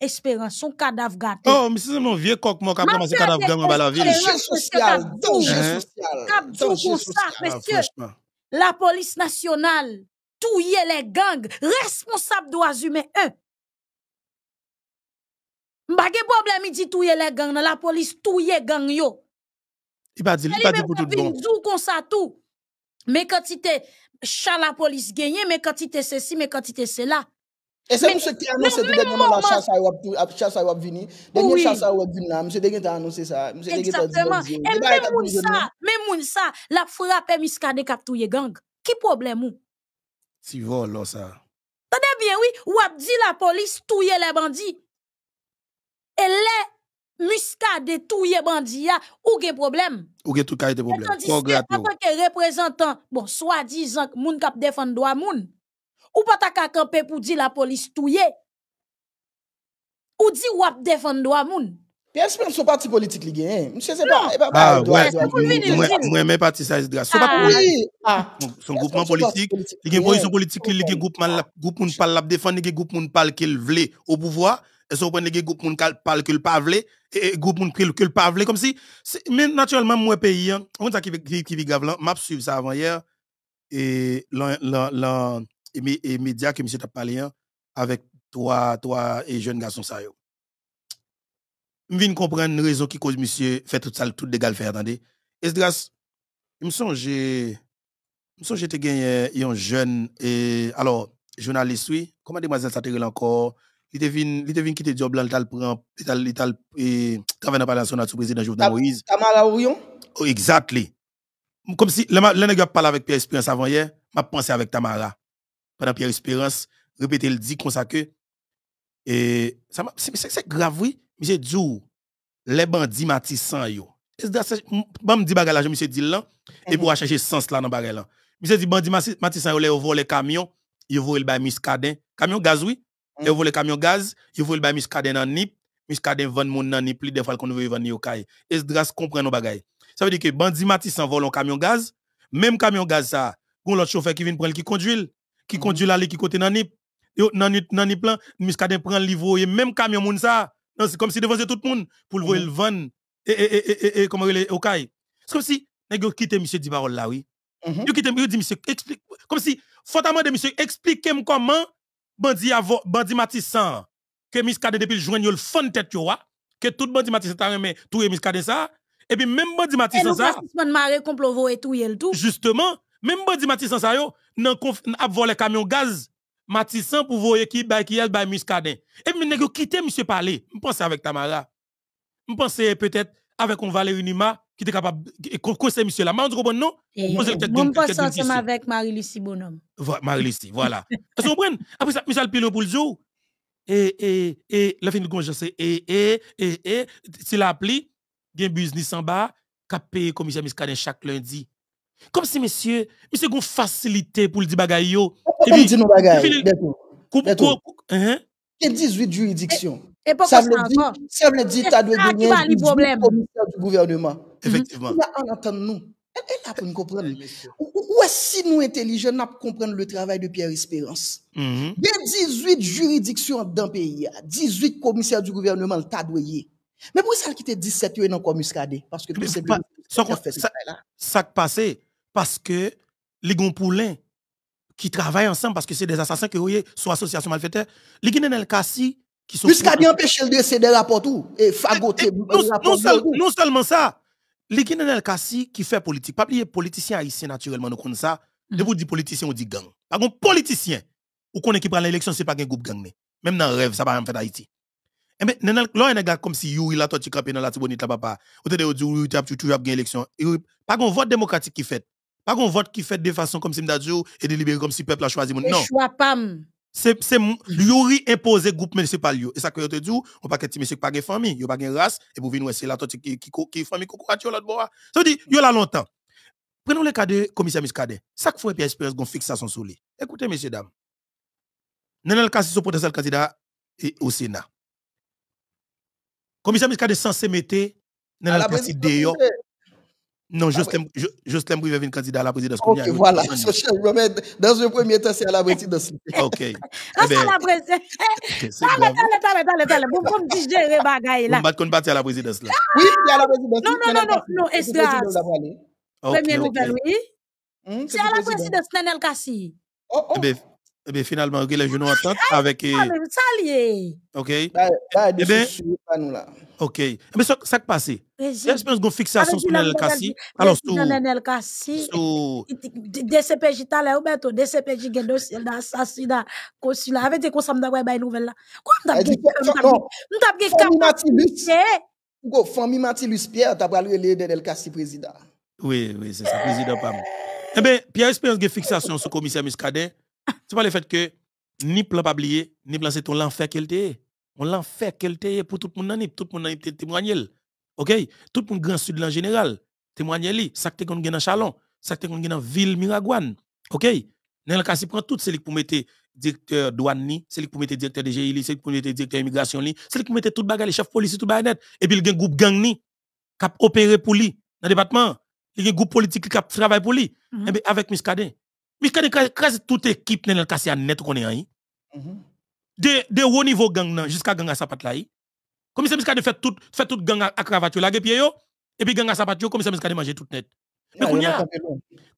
espérance, son cadavre gâté. Oh, mais c'est mon vieux coq, a commencé le cadavre gâté dans bah, la ville. suis social, suis hein? social. Cap tout parce monsieur. La police nationale, touiller les gangs, responsable droits humains, un. Mbage problème, il dit touiller les gangs, la police touiller gangs, yo. Il pas dit, il pas dit pour tout bon. Il Mais quand il était, la police gagné, mais quand il était ceci, mais quand il était cela. Et c'est monsieur qui a tout la chasse wap vini, wap vini la, a moun ça, moun ça, la frappe gang, Qui problème ou? Si vol ça. ça. Tade bien, oui, a dit la police touye les bandits. Et les muscades, touye les bandits, ou gen problème? Ou gen tout problème en tant que représentant bon, soit disant, moun kap moun, ou pas ta camper pour dire la police touye. Ou dit wap défendre droit moun. PSP son parti politique li gen. Hein. Monsieur c'est pas pas ah, moi même parti ça c'est grâce. Son ah. ah. groupement politique, il gen position politique, il gen groupement groupe moun pas la défendre, gen groupe moun pas qu'il vle au pouvoir. Et son prendre gen groupe moun pas qu'il pas vle et groupe moun qu'il pas vle comme si mais naturellement moi pays hein, on ça qui qui grave là, m'a suivre ça avant hier et l'an et, et médias que monsieur t'a parlé hein, avec toi, toi et jeune garçon ça yo viens comprendre raison qui cause monsieur fait tout ça tout dégal faire attendez Esdras il me songe me songe j'étais gagné un jeune et alors journaliste oui comment demoiselle ça encore il devine il devine quitter job là il tal prend il tal il tal et travaille dans national sous président Jovenel Moïse Tamara ou oh exactly comme si le gars parle avec Pierre Espérance avant hier m'a pensé avec Tamara pendant Pierre Espérance, répéter le dit comme ça que, et, ça, c'est grave, oui, Monsieur j'ai les bandits matissants, yo. Bon, me dit bagarre je me suis dit là, et mhm. pour chercher sens là dans bagarre là. Monsieur dit, bandits matissants, yo, ils volent les camions, ils volent le miscadin, camion gaz, oui, ils mhm. volent les camion gaz, ils volent le miscadin dans NIP, miscadin vend mon dans NIP, des fois qu'on veut vendre au caille. est ce comprend nos bagay? Ça veut dire que bandits matissants volent un camion gaz, même camion gaz ça, l'autre chauffeur qui vient prendre qui conduit qui conduit là, qui côté nanip, nanip, nanip plan, Miskadé prend livre, même camion moun c'est comme si devant tout le monde, pour le voir mm-hmm. le vendre, et, et, et, comment il est, au C'est comme si, nest quitté monsieur Dibarol là, oui. Mm-hmm. Yo quitté, dit monsieur, explique, comme si, fortement de monsieur, expliquez-moi comment, bandit, bandi Matissan, que Miskadé depuis le joint, le fond tête, vois, ah. que tout bandit Matissan t'a remis, tout est Miskadé ça, et puis même bandit Matissan ça. Justement, même bandit Matissan ça, yo, nan konf, ap vole kamyon gaz, Matissan pour voye qui bay qui est bay Et puis nèg quitté monsieur parler. Je pense avec Tamara. Je pense peut-être avec on Valérie Nima qui est capable conseiller monsieur là. Mais on comprend non. On eh, pense ensemble avec Marie-Lucie Bonhomme. Marie-Lucie, voilà. Vous comprenez Après ça Michel Pilon pour le jour. Et et et la fin de congé c'est et et et si c'est l'appli un business en bas cap payer commissaire Miscadin chaque lundi. Comme si monsieur, monsieur gon facilité pour le dire bagay yo. Et puis dit nous bagay. Il Hein? a 18 juridictions. Et pourquoi ça veut dire ça veut dire tu dois le problème du gouvernement. Effectivement. on entend nous. Et là pour nous comprendre. Ou si nous intelligents n'a comprendre le travail de Pierre Espérance. Mm-hmm. Il y a 18 juridictions dans le pays, 18 commissaires du gouvernement le Mais pour ça qui était 17 dans le parce que tout simplement ça qui passé parce que les poulains qui travaillent ensemble parce que c'est des assassins qui sont sous association malfaiteur, les Guinéens Kassi qui sont. Jusqu'à bien empêcher de céder la tout et fagoter. Eh, eh, non, seulement ça, les Guinéens Kassi qui fait politique, pas les politiciens haïtiens naturellement, nous connaissons ça. De mhm. vous dire politicien, on dit gang. Par contre, politicien, ou qu'on qui prend l'élection, c'est pas un groupe gang. Même dans le rêve, ça va en fait Haïti. Et eh bien, là, il y a comme si Yuri la toti crapé dans la tibonite la papa. Ou te de ou tu as toujours l'élection. élection. Par contre, vote démocratique qui fait. Pas qu'on vote qui fait de façon comme si Mdadjo et délibéré comme si le peuple a choisi. Non. C'est C'est lui mm. imposé groupe municipal. Et ça que je te dis, on pas que tu pas de famille, a pas de race, et pour venir, c'est la qui qui famille qui de bois. Ça veut dire, il y a longtemps. Prenons le cas de commissaire Muscadet. Ça qu'il faut Pierre espérance qu'on fixe ça son soleil. Écoutez, messieurs, dames. avons le cas si ce potentiel candidat est au Sénat. Commissaire est censé mettre dans le cas si non, ah Justin, Justin Brive venir candidat à la présidence. Ok, voilà. dans un premier temps, c'est à la présidence. Ok. Ah, eh c'est à ben, la présidence. Allez, allez, allez, allez, allez. Bon, comme digérer bagaille là. On va à la présidence là. Oui, c'est à la présidence. Non, non, non, non, non, Esdras. Première nouvelle, oui. Hum, c'est à la présidence, Nenel Kassi. Oh, oh. Eh ben, et bien, finalement, ok, les genoux tête avec. Ok. Ok. Mais ça, ça qui passe. J'espère qu'on fixation sur Nel Kassi. Alors, sur. Nel Kassi. Sur. DCPJ, t'as l'air, Roberto. DCPJ, il y a dossier d'assassinat consulat. Avec des consommateurs, d'avoir une nouvelle là. Comment as dit? Nous t'as dit capacité. Go, famille Matilus Pierre, t'as parlé de Nel Kassi président. Oui, oui, c'est ça, président, pas Eh bien, Pierre Espérance, une fixation sur le commissaire Muscadet c'est pas le fait que ni plan pas oublié, ni plan c'est ton l'enfer qu'elle était. On l'enfer qu'elle était pour tout le monde, tout le monde témoigne. OK? Tout le monde grand sud en général, témoigne li, ça que tu dans Chalon, ça que tu dans ville Miragouane. OK? Dans le cas, prend tout, c'est pour mettre directeur douane, ni lui pour mettre directeur de GIL, c'est pour mettre directeur immigration, ni lui pour mettre tout bagage, chef police, tout net Et puis, il y a un groupe gang ni qui a opéré pour lui dans le département. Il y a un groupe politique qui travaille travaillé pour lui. Mm -hmm. Et eh bien, avec Miskadin, mais quand il toute équipe dans le net qu'on mhm. de de haut niveau gang jusqu'à gang à sapat Comme ça de fait toute fait toute gang à cravate là et puis gang à sapat comme ça de manger toute net. Mais il y a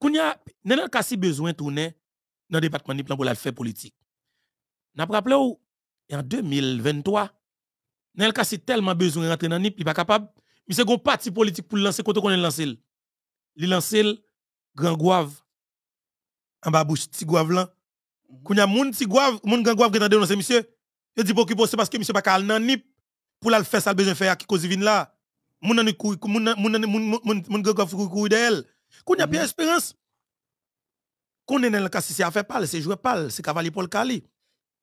y a besoin tourner dans le département de plan pour faire politique. N'a rappelé ou en 2023 dans le tellement besoin rentrer dans nip il pas capable mais c'est un parti politique pour lancer quand on lancé. Il lancer grand goave en bas bouche Tigouave là. Mhm. Quand il y moun Tigouave, moun grand qui est dénoncé monsieur, je dis pour c'est parce que monsieur pas cal nan nip pour la faire ça besoin faire qui cause vin là. Moun nan moun moun moun moun grand Gouave courir d'elle. Quand il y mhm. Espérance qu'on est dans le cas si c'est à faire pal, c'est jouer pal, c'est cavalier le Cali.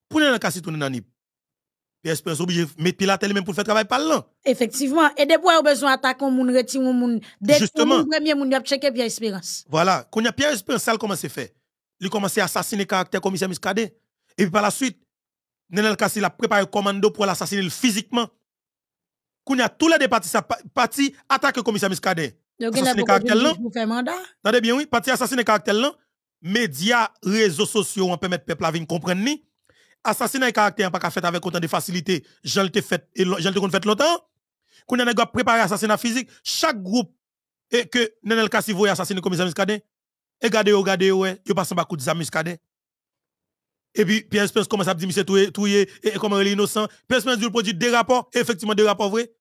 Pour le cas si tourner nan nip. Pierre Espérance obligé mettre pilate elle même pour faire travail par là. Effectivement, et des fois besoin attaquer moun retirer moun, dès moun premier moun ya a checker Pierre Espérance. Voilà, quand il y a Pierre Espérance ça commence à faire il commencé à assassiner caractère commissaire Miskade. Et puis par la suite, Nenel Kassi a préparé commando pour l'assassiner physiquement. Qu'on a tous les deux partis parti le commissaire Muscadet. Assassiner caractère là. Attendez bien oui, parti assassiner caractère là. Médias, réseaux sociaux on permettre peuple à venir comprendre ni. Assassiner caractère pas qu'à fait avec autant de facilité, je te fait j'en te fait longtemps. Qu'on a préparé assassinat physique, chaque groupe et que Nenel Kassi voyait assassiner commissaire Miskade. Et regardez, regardez, ouais, yo passe par coup de zamis Et puis, Pierre espérance commence à dire, c'est tout est, et comment il est innocent. Pierre espérance dit, produit des rapports, effectivement, des rapports vrais.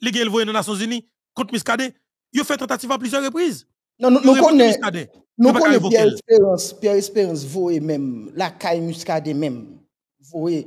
Les gars, ils voient dans les Nations Unies contre Miscadé. Ils ont fait tentative à plusieurs reprises. Non, nous connaissons. Nous connaissons Pierre Espérance, Pierre Espérance, et même, la caille muscade même, et.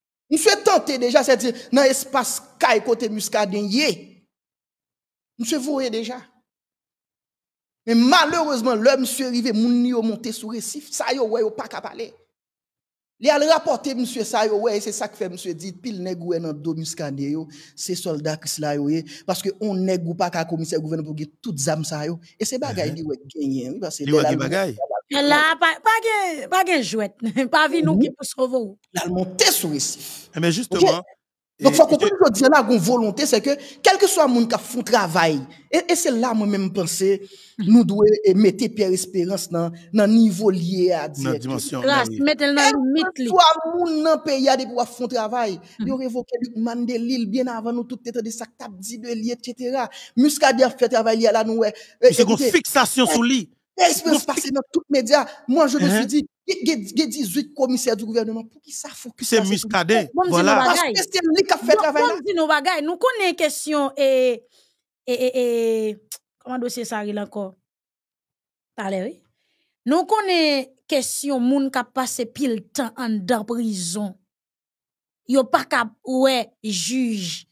Monsieur tenté tenter déjà, c'est-à-dire, dans l'espace caille côté muscadin, monsieur voyait déjà. Mais malheureusement, l'homme monsieur arrivé, moun ni monté sur récif, ça yo ouais, pas qu'à parler. Il a rapporté monsieur ça yo ouais, c'est ça que fait monsieur dit pile nèg ouais dans dos muscadin yo, c'est soldat qui là yo parce que on nèg pas qu'à commissaire gouvernement pour toutes âmes ça yo et c'est uh-huh. bagaille li ouais gagné. parce que la, pas pa gen, pas pas jwet. nous qui nou ki pou sovo. La montée sur ici. Eh, mais justement. Donc, faut comprendre que je dis là, qu'on volonté, c'est que, quel que soit le monde qui fait un travail, et, c'est là, moi-même, penser, nous devons mettre Pierre Espérance dans le niveau lié à dire. Dans la dimension. Grâce, mettre le limite. Quel que soit monde dans le pays, qui pour faire un travail, hmm. il a révoqué Mandelil bien avant nous, tout était de sa tap, dit de lié, etc. Muscadia fait travail là, nous, est. C'est eh, une fixation sur lui se passe dans les médias. moi je me suis hein? dit, il y a 18 commissaires du gouvernement, pour qui ça focus C'est muscadé, voilà. Parce que c'est lui qui a fait travail Nous connaissons nous question et, et, et, comment dossier ça arrive encore? Parlez, oui. Nous connaissons question moun qui a passé pile temps en dans prison. a pas qu'à ouais juge.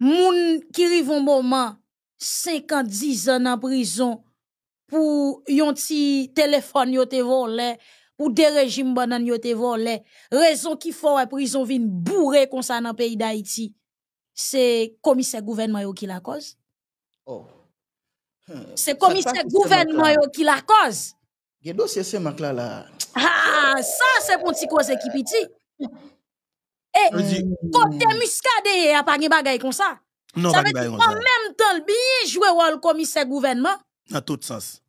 Moun qui rive un moment 50 10 ans en prison pour yon ti téléphone yo te volè, ou de régime banan yo te Raison Rezon ki fò wè vin bourré konsa nan pays d'Haïti, c'est le gouvernement gouvernement ki la cause Oh. C'est hmm. commissaire gouvernement qui la cause Ge dosye c'est mak la Ah, ça c'est se konti koze ki piti. Eh, kote muskade pas gen bagay comme Non, ça veut dire en même temps, le joué jouer le commissaire gouvernement. Dans tout sens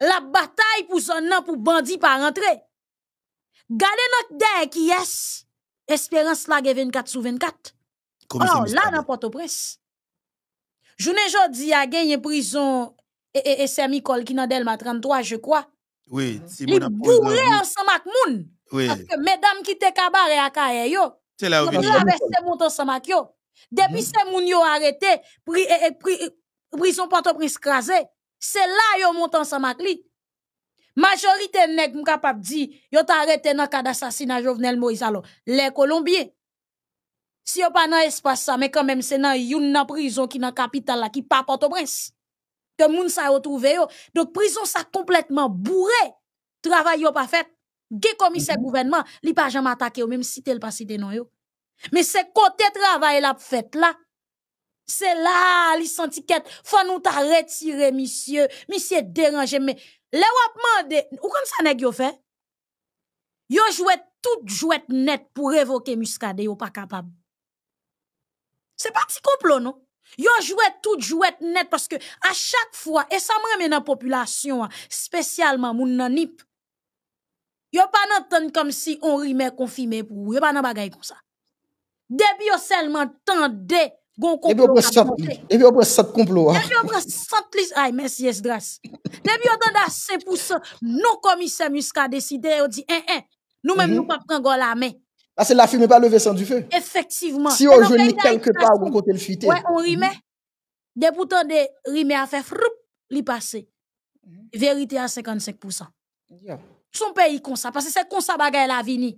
la bataille pour son nom pour bandit pas rentrer. Gardez notre dé qui est espérance la 24 sur 24. Alors là dans Port-au-Prince. Journée jodi a gagné prison et, et, micole qui qui dans Delma 33 je crois. Oui, mhm. Simon a bourré ensemble avec moun. Oui. Parce que mesdames qui te cabaret à kaye yo. C'est là où vient. mon temps ensemble avec yo. Depuis mhm. ces moun yo arrêté, prison Port-au-Prince crasé. C'est là en monte ensemble avec La Majorité nèg m kapab di, yo ta arrêté dans cas d'assassinat Jovenel Moïse les Colombiens. Si n'avez pas dans espace ça, mais quand même c'est dans une prison qui dans capitale là qui pas Port-au-Prince. Que moun sa yon trouvé yo. Donc prison ça complètement bourré. Travail yo pas fait. Gè commissaire mm ne gouvernement, li pas jamais attaqué même si tel pas cité non yo. Mais c'est côté travail la fait là. C'est là, les senti Faut nous ta retirer, monsieur. Monsieur dérangé, mais, le wap ou comme ça nèg yo fait? Yo jouet toute jouet net pour évoquer Muscade. yo pas capable. C'est pas petit complot, non? Yo jouet toute jouet net parce que, à chaque fois, et ça m'remène dans la population, hein, spécialement moun nan nip, yo pas comme si on rimait confirmé pour yo pas nan bagay comme ça. Depuis seulement et puis on prend 7 complot. Et puis prend 100 plus. Aïe, merci, yes, grâce. Depuis on 5%, nos commissaires musca décidé, on dit, hein, hein, nous-mêmes, nous mhm. ne nous pas prendre la main. Parce ah, que la fumée pas levée sans du feu. Effectivement. Si on joue quelque part, on côté le fuité. Ouais, on rimait. Des on de rimé à faire froup, li passé. Mhm. Vérité à 55%. Son pays comme ça, parce que c'est comme ça bagaille la vie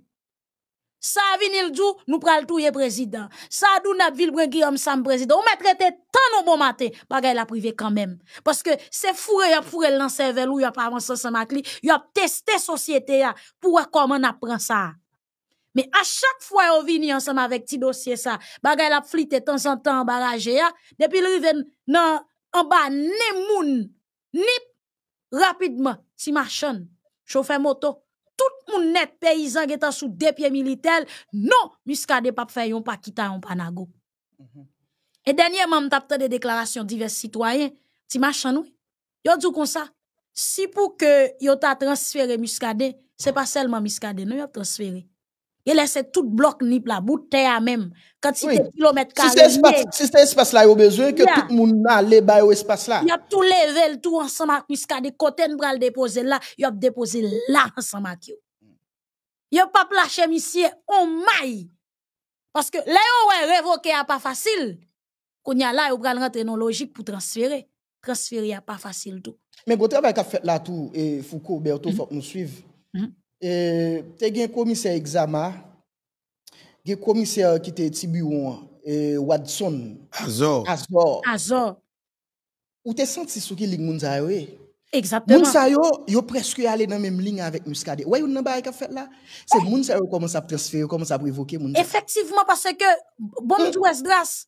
sa vinil dou, nou pral touye président. Sa dou nap vil brin Guillaume Sam président. Ou mettre tant tan bon matin, bagay la prive Parce que se fure yop foure lan cervelle ou yop avance, sa mak yop teste société ya pou wè koman ap pran sa. Mais a chaque fois yo vini ensemble avec ti dossier sa, bagay la flite en temps en temps ya, Depuis le rive nan en ne moun, nip, rapidement si machan, chauffeur moto, tout monde net paysan qui est sous deux pieds militaires, non, Muscadet pas fait n'a pas quitter yon panago. Mhm. Et dernièrement, m'tapte des déclarations divers citoyens, ti machan Ils ont dit comme ça, si pour que vous ta transféré Muscadet, c'est pas seulement Muscadet, non, yon transféré. Il a laisse tout bloc nip la bout terre même quand il kilomètres carrés. Si c'est espace, espace là, il y a besoin que tout le monde aller espace là. Il y a tout level tout ensemble y a des côtés pour le déposer là, il y a déposé là ensemble à Il y a pas la monsieur on oh maille. Parce que là on est révoqué à pas facile. Qu'on y a là on va rentrer dans logique pour transférer. Transférer à pas facile tout. Mais quand travail qu'a fait la tout et Foucault Berto faut nous suivre. E, te gen komise egzama Gen komise ki te tibi ou an Wadson Azor Ou te senti sou ki lig mounzaywe Mounzaywe yo preski ale nan menm ling Avèk mouskade Se mounzaywe yo koman sa prevoke Efektivman pase ke Bon tou es dras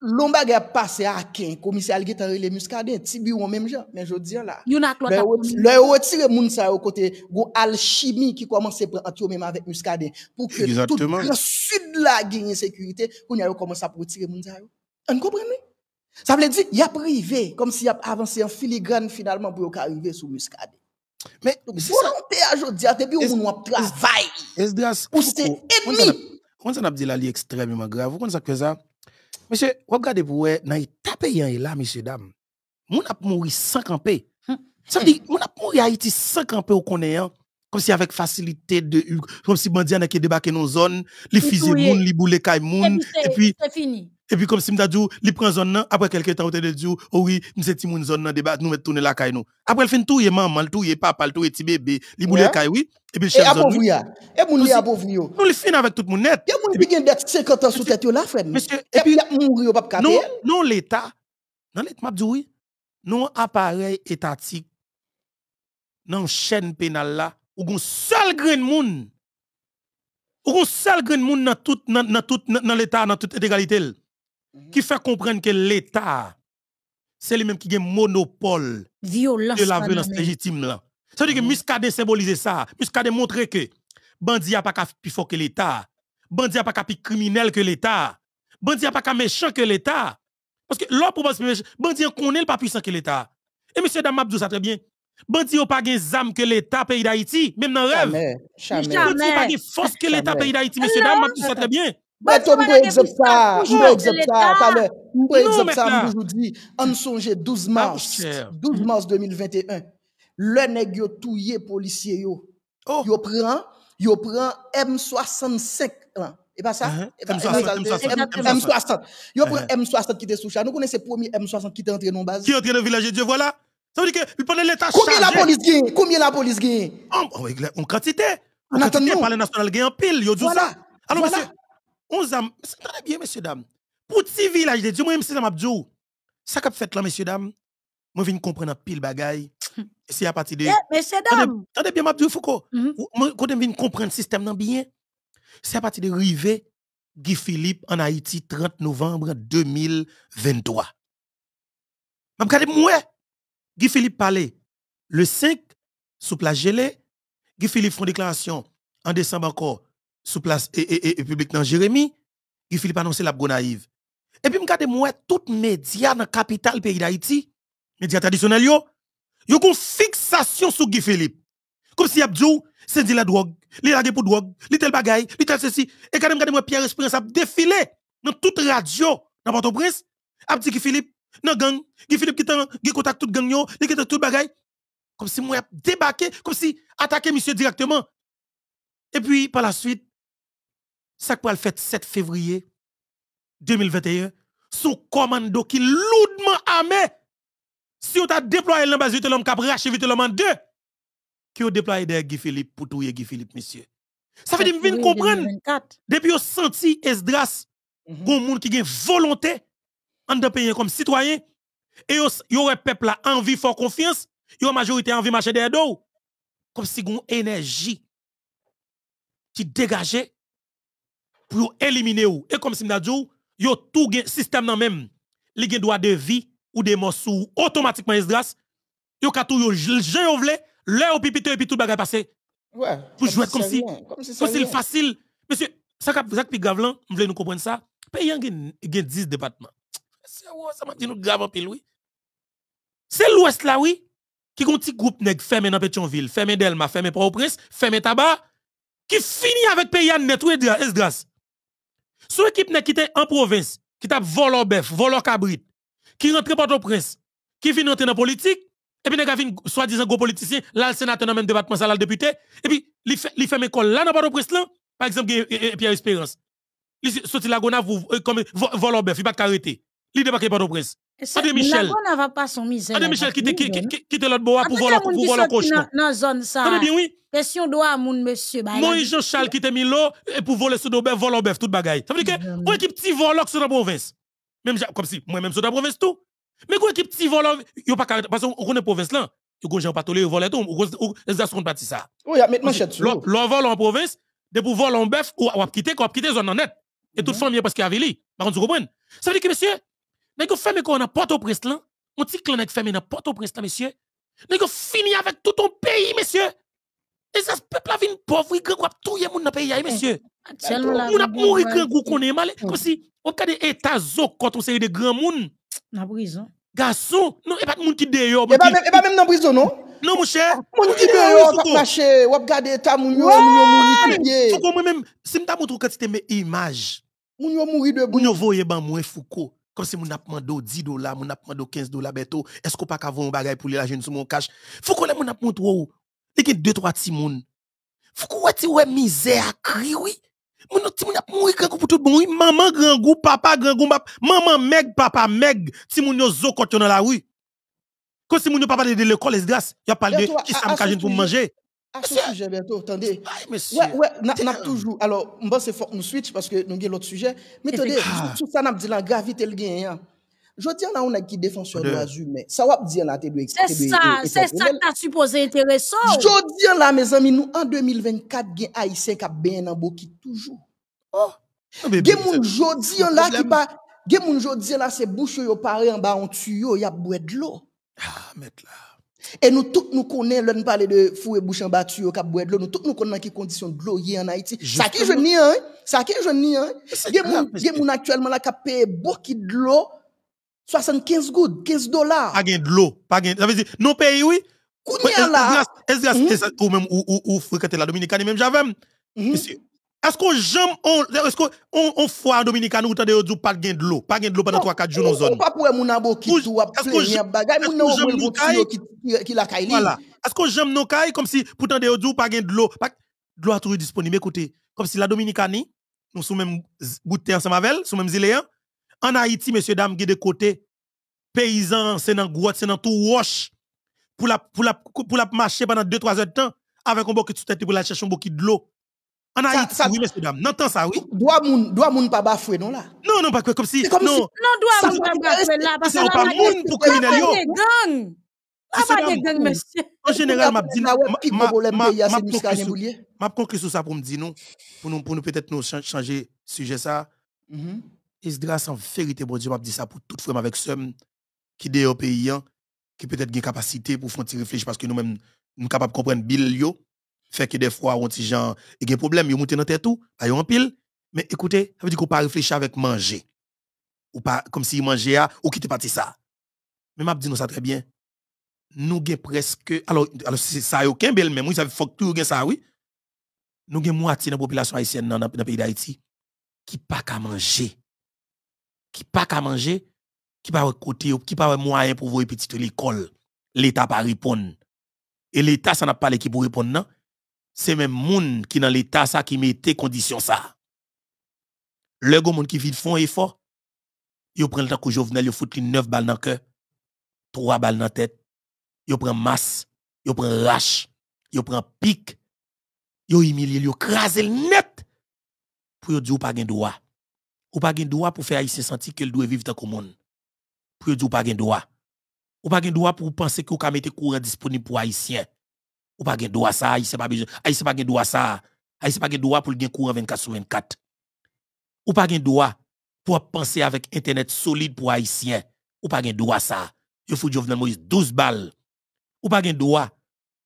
L'ombre qui a passé à qui? commissaire qui a été Muscadet, muscadin, Tibi ou même genre, mais je dis là. Le retirer moun au côté, go alchimie qui commence à prendre même avec Muscadet, pour que tout le sud la gagne sécurité, pour a commence à retirer moun Vous comprenez? Ça veut dire, il y a privé, comme s'il y a avancé un filigrane finalement pour y arrive sous Muscadet. Mais, c'est ça. aujourd'hui. l'homme qui a été aujourd'hui, on travaille. Pour c'est ennemis. Quand ça a dit là, il extrêmement grave. Vous comprenez ça que ça? Monsieur, regardez pour vous, dans y là, monsieur, dames, mon avez mouru sans hum. Ça veut dire, mon a Haïti sans au connaissant, hein. comme si avec facilité de, comme si Bandiana qui débarqué dans nos zones, les fusils moun, les boulets et puis. C'est fini. Et puis comme si m'ta dit, il prend zone après quelques temps, il dit, oh oui, m'se ti moun zone là débat, nous met tourner la caille nous. Après il fin touye maman, il touye papa, il touye petit bébé, li boule caille oui. Et puis chez zone. Ah. Et moun li apov oh. yo. Nous le fin avec tout moun net. Et moun bi dette 50 ans sous tête yo oh, la frère. Monsieur, et puis moun yo oh, pap Non, non l'état. Non l'état m'a dit oui. Non appareil étatique. Non chaîne pénale là, ou gon seul grain moun. Ou gon seul grain moun dans tout dans tout dans l'état, dans toute illégalité. Mhm. qui fait comprendre que l'État, c'est lui-même qui a un monopole de la violence légitime. Ça veut dire que mhm. Muscadet symbolise ça. Muscadet montre que Bandi n'a pas plus fort que l'État. Bandi n'a pas plus criminel que l'État. Bandi n'a pas plus méchant que l'État. Parce que l'autre méchant. Bandi n'est pas puissant que l'État. Et M. Damabdou, ça très bien. Bandi n'a pas des âmes que l'État pays d'Haïti, même dans le rêve. Bandi n'a pas de force que l'État pays d'Haïti, monsieur Damabdou, ça très bien. Mwen tou mwen egzop sa, mwen egzop sa, talè, mwen egzop sa, mwen toujou di, an sonje 12 mars, 12 mars 2021, le neg yo touye polisye yo, oh. yo pran, yo pran M65 lan, e pa sa? M60, yo pran M60 ki te soucha, nou konen se premier M60 ki te entre non baz? Ki entre le vilaje diyo, voilà, sa veut di ke, li pwene l'Etat charge. Koumye la police gagne koumye oh, oh, la polis gen? On kantite, an kantite, pale nasyonal gen an pil, yo djou sa. Alors, 11 ans. bien, messieurs, dames. Pour petit village de Dieu, moi, c'est ça Ça qu'a fait là, messieurs, dames, moi, je viens comprendre pile bagaille. Hmm. C'est à partir de. Eh, messieurs, dames. Attendez bien, Mabdou Foucault. Mm-hmm. Moi, quand je viens comprendre le système bien, c'est à partir de Rivet, Guy Philippe, en Haïti, 30 novembre 2023. Je regarde, moi, Guy Philippe parlait le 5 sous gelée, Guy Philippe fait une déclaration en décembre encore sous place et, et, et public dans Jérémy, Guy Philippe annoncer la naïve. Et puis m'gade moi les médias dans la capitale pays d'Haïti, média traditionnels, yo, yo une fixation sur Guy Philippe. Comme si Abdou, c'est dit la drogue, li la pour drogue, li tel bagay, li tel ceci. Et quand m'gade moi Pierre Espérance a défilé dans toute radio dans Port-au-Prince, a Guy Philippe dans gang, Guy Philippe qui t'en Guy contact toute gang yo, li tout bagaille. Comme si moi débarqué, comme si attaqué monsieur directement. Et puis par la suite ça qui le fait 7 février 2021, sous commando qui lourdement armé, si on t'a déployé base de l'homme qui a racheté vite l'homme en deux, qui a déployé derrière Guy Philippe pour tout Guy Philippe, monsieur. Ça veut dire, vous comprendre, depuis vous senti Esdras, bon mhm. monde qui a volonté en de payer comme citoyen, et vous aurait peuple là envie, fort confiance, vous majorité envie marcher derrière dos, comme si vous énergie qui dégageait pour éliminer ou. Et comme si m'a dit, yo tout gen système nan même, li gen droit de vie ou de mort automatiquement esdras. Yo ka tout yo jeu yo vle, le ou pipite et puis tout bagay passé. Ouais. Pour jouer comme si comme c'est facile. Monsieur, ça grave là. on m'vle nous comprendre ça. Payan gen gen 10 départements. C'est ça m'a dit nous grave en pile oui. C'est l'ouest là oui qui ont un petit groupe nèg fermé dans Pétionville, fermé Delma, fermé Port-au-Prince, fermé Tabac qui finit avec pays net ou Esdras. Son équipe qui était en province, qui tape volo bœuf, volo cabrit, qui rentre port au prince, qui vient rentrer dans la politique, et puis, il y a un soi-disant gros politicien, là, le sénateur dans le même département, ça le député, et puis, il fait mes école là, dans le prince, là, par exemple, Pierre Espérance. Il sortit la gonave, euh, comme volo bœuf, il va pas carité, Il débarque port au prince. Attendez Michel. La va pas son misère. Attendez Michel qui qui qui l'autre bois pour voir pour voir le cochon. Dans zone ça. Attendez bien oui. Question droit mon monsieur. Moi Jean Charles qui t'a mis l'eau et pour voler ce voler volant bœuf toute bagaille. Ça veut dire que équipe petit voleur sur dans province. Même comme si moi même sur dans province tout. Mais quoi équipe petit voleur, il y a pas parce qu'on connaît province là. Il gens pas toléré voler tout. Ou les gens sont pas ça. Oui, oh, mais manchette sur. Le vol en province, de pour voler en bœuf ou quitter quoi quitter zone honnête. Et toute famille mhm. parce qu'il a Vili. Par contre vous comprenez Ça veut dire que monsieur Mwen yo fèmè kon nan Port-au-Brest lan, mwen ti klanèk fèmè nan Port-au-Brest lan, mwen yo fini avèk tout ton peyi, mwen non, non? non, yo. E zèz pepl avin povri, mwen yo ap touye moun nan peyi yay, mwen yo ap mouri kren kou konen, mwen yo ap kade etazok konton seye de kren moun. Gason, mwen yo ap moun ti deyo. Mwen yo ap moun ti deyo, mwen yo ap kade etazok, mwen yo ap mouri kren kren kren. Foukou mwen mèm, si mwen ta moutrou katite mè imaj, mwen yo avoye ban mwen f Quand si mon appement dix 10 dollars, mon appement quinze 15 dollars, bientôt, est-ce qu'on pas qu'avoir un bagage pour les la sous sur mon cash? Faut qu'on ait mon appement trop. Oh. Il y a deux, trois petits Faut qu'on ait ouais misère, cri, oui. Mon petit timoun ap mouri grand pour tout bon, oui. Maman grand goût, papa grand goût, maman meg, papa meg. Ti yo zo kote dans la rue. Comme si mon papa de l'école, les grâce Y a parlé de qui ça me pour manger ce sujet bientôt, attendez. Oui, ouais, n'a toujours. Alors, bon, c'est faut nous switch parce que nous avons l'autre sujet. Mais attendez, tout ah. ça, n'a dit la gravité le gain. Hein. Je dis là, on a qui défend de droits humains. Ça va dire là, C'est ça, c'est ça que tu supposé intéressant. Je dis là, mes amis, nous, en 2024, il y a Haïtien qui bien en qui toujours. Oh! Ah, il mon là qui pas. Il mon là, c'est bouche yo paré en bas en tuyau, il y a boué de l'eau. Ah, mettre là. Et nous tous nous connaissons, nous parle de fou bouche en battu au Cap nous tous nous connaissons qui conditions de l'eau en Haïti. Ça qui je nie, hein? Ça qui je nie, hein? Il y a mon actuellement là qui paye beaucoup de l'eau, 75 gouttes, 15 dollars. Pas de l'eau, pas de Ça veut dire, non pays, oui? Kounia là. Est-ce que, hmm? ou même, ou, ou, ou, fréquenter la Dominicaine, même j'avais, hmm? monsieur, est-ce qu'on jamais on est-ce qu'on on, on dominicain ou tande yo pas gain de l'eau, pas gain de l'eau pendant 3 4 jours dans zone. Pas pour mon abo qui tout a plein mon qui qui la caille. Voilà. Est-ce qu'on jamais nos caille comme si pour tande yo dou pas gain de l'eau, pas de l'eau toujours disponible écoutez, comme si la dominicanie nous sommes même terre ensemble avec, sommes même île en Haïti messieurs dames de côté paysans c'est dans grotte, c'est dans tout wash pour la pour la pour la marcher pendant 2 3 heures de temps avec un bouquet de tête pour la chercher un bouquet de l'eau en Haïti, ça, ça, oui, messieurs, dames. N'entends ça, oui. Doit moun, doit moun pas bafouer, non, là? Non, non, pas comme si. Comme non, si, non, doit moun pas bafouer, là. Parce que c'est pas moun pour criminel, yo. gang. Ah, bah, pas de monsieur. En général, m'a dit, m'a m'a conclu sur ça pour me dire non. Pour nous, pour nous peut-être nous changer sujet ça. Mm-hmm. Isdra, en vérité, bon Dieu, m'a dit ça pour toute femme avec somme qui est au pays, hein, qui peut-être une capacité pour faire réfléchir parce que nous-mêmes, nous sommes capables de comprendre Bill, yo fait que des fois, on dit gens, il y a des problèmes, ils montent dans tête tout, bah, ils en pile. Mais écoutez, ça veut dire qu'on pas réfléchir avec manger. Ou pas, comme s'il mangeait, ou quitte pas ça. Mais m'a dis nous ça très bien. Nous avons presque, alors, alors c'est ça, aucun bel même, oui, ça faut que tout monde ça, oui. Nous avons moitié de la population haïtienne dans le pays d'Haïti qui pas qu'à manger. Qui pas qu'à manger, qui pas côté, qui pas moyen pour voir petit l'école. L'État pas répondre. Et l'État, ça n'a pas l'équipe pour répondre, non? c'est même monde qui dans l'état ça qui mettait condition ça. Le go monde qui vide font effort, yo prend le temps que Jovenel yo fout 9 balles dans le cœur, 3 balles dans la tête, yo prend masse, yo prend rache, yo prend pique, yo humilié, yo crasé le net pour yo dire ou pas gen droit. Ou pas gen droit pour faire haïtien sentir qu'il doit vivre dans le monde. Pour yo dire ou pas gen droit. Ou pas gen droit pour penser que ou ka mettre courant disponible pour haïtien. Ou pas gen droit ça, Haïtien pas besoin. Haïtien pas gen droit ça. Haïtien pas gen droit pour gen courant 24 sur 24. Ou pas gen droit pour penser avec internet solide pour haïtien. Ou pas gen droit ça. Yo fou Jovenel Moïse 12 balles. Ou pas gen droit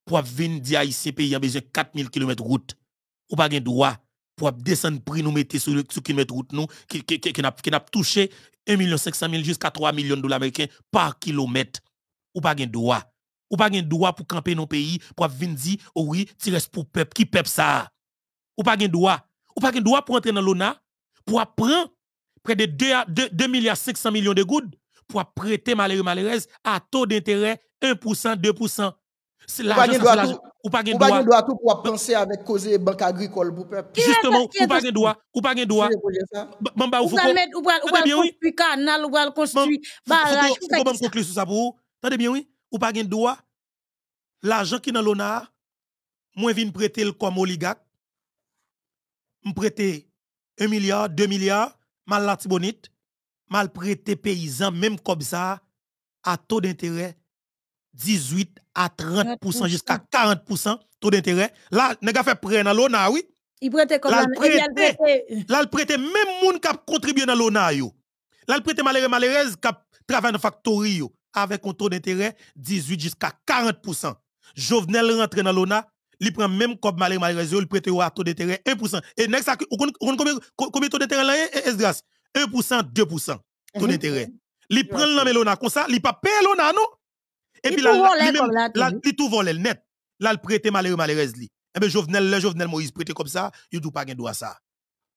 pour venir dire haïtien pays a besoin 4000 km route. Ou pas gen droit pour descendre prix nous mettre sur sur km route nous qui qui qui n'a qui touché 1 500 000 jusqu'à 3 millions de dollars par kilomètre. Ou pas gen droit ou pas gen droit pour camper nos pays, pour venir dire, oh oui, tu restes pour peuple, qui peuple ça? Ou pas gen droit. Ou pas gen droit pour entrer dans l'ONA, pour prendre près de 2 milliards millions de gouttes pour prêter malheureux malheureuse à taux d'intérêt 1%, 2%. C'est Ou pas de droit. Ou pas droit tout pour penser avec causer banque agricole pour peuple. Justement, ou pas gen droit. Ou pas de droit. ou Ou pas canal, ou pas construire bien oui ou pas gen droit l'argent qui dans l'ONA moi viens prêter le comme oligarque me prêter 1 milliard 2 milliards mal je mal prêter paysan même comme ça à taux d'intérêt 18 à 30% jusqu'à 40% taux d'intérêt là nèg fait prêt dans l'ONA oui il prête comme là il prête même moun qui contribuent dans l'ONA yo là il prête malheureux malheureuse qui travaille dans factory yo avec un taux d'intérêt 18 jusqu'à 40%. Jovenel rentre dans l'ONA, il prend même comme Malé Réseau, il prête un taux d'intérêt 1%. Et next, combien de taux d'intérêt là est 1%, 2% taux mhm. d'intérêt. Il prend l'ONA comme ça, il pas payer l'ONA, non? Et puis là, il tout vole net. Là, il prête Malé Et bien, Jovenel, le Jovenel Moïse prête comme ça, il ne pas gagner droit ça.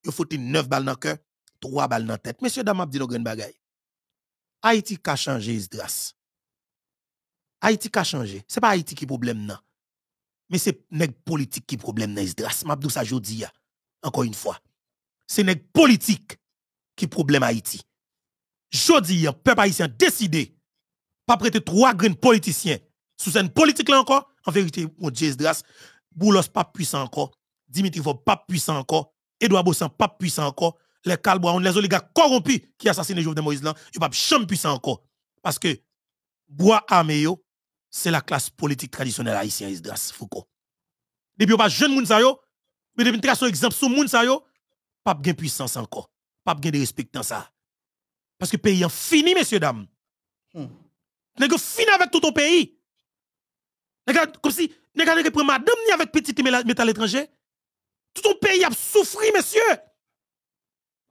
Il faut 9 balles dans le cœur, 3 balles dans la tête. Monsieur dit une une bagaille. Haïti a changé Isdras. Haïti a changé. Ce n'est pas Haïti qui problème, non. Mais c'est nèg politique qui problème dans Isdras. Mabdou sa dis encore une fois. C'est nèg politique qui problème Haïti. le peuple haïtien décidé pas prêter trois grands politiciens sous cette politique là encore. En vérité, mon Dieu Isdras, Boulos pas puissant encore, Dimitri n'est pas puissant encore, Edouard Bossan pas puissant encore, les calbois, les oligarques corrompus qui assassinaient de Moïse, ils ne jamais puissant encore. Parce que bois Améo c'est la classe politique traditionnelle haïtienne, Isdras Foucault. Depuis qu'on pas jeune moun sa yo, mais depuis trace exemple sur moun sa yo, pas de puissance encore, pas de respect dans ça. Parce que le pays est fini messieurs dames. Hmm. fini avec tout ton pays. comme si nèg nèg madame ni avec petite métal étranger. Tout ton pays a souffri messieurs.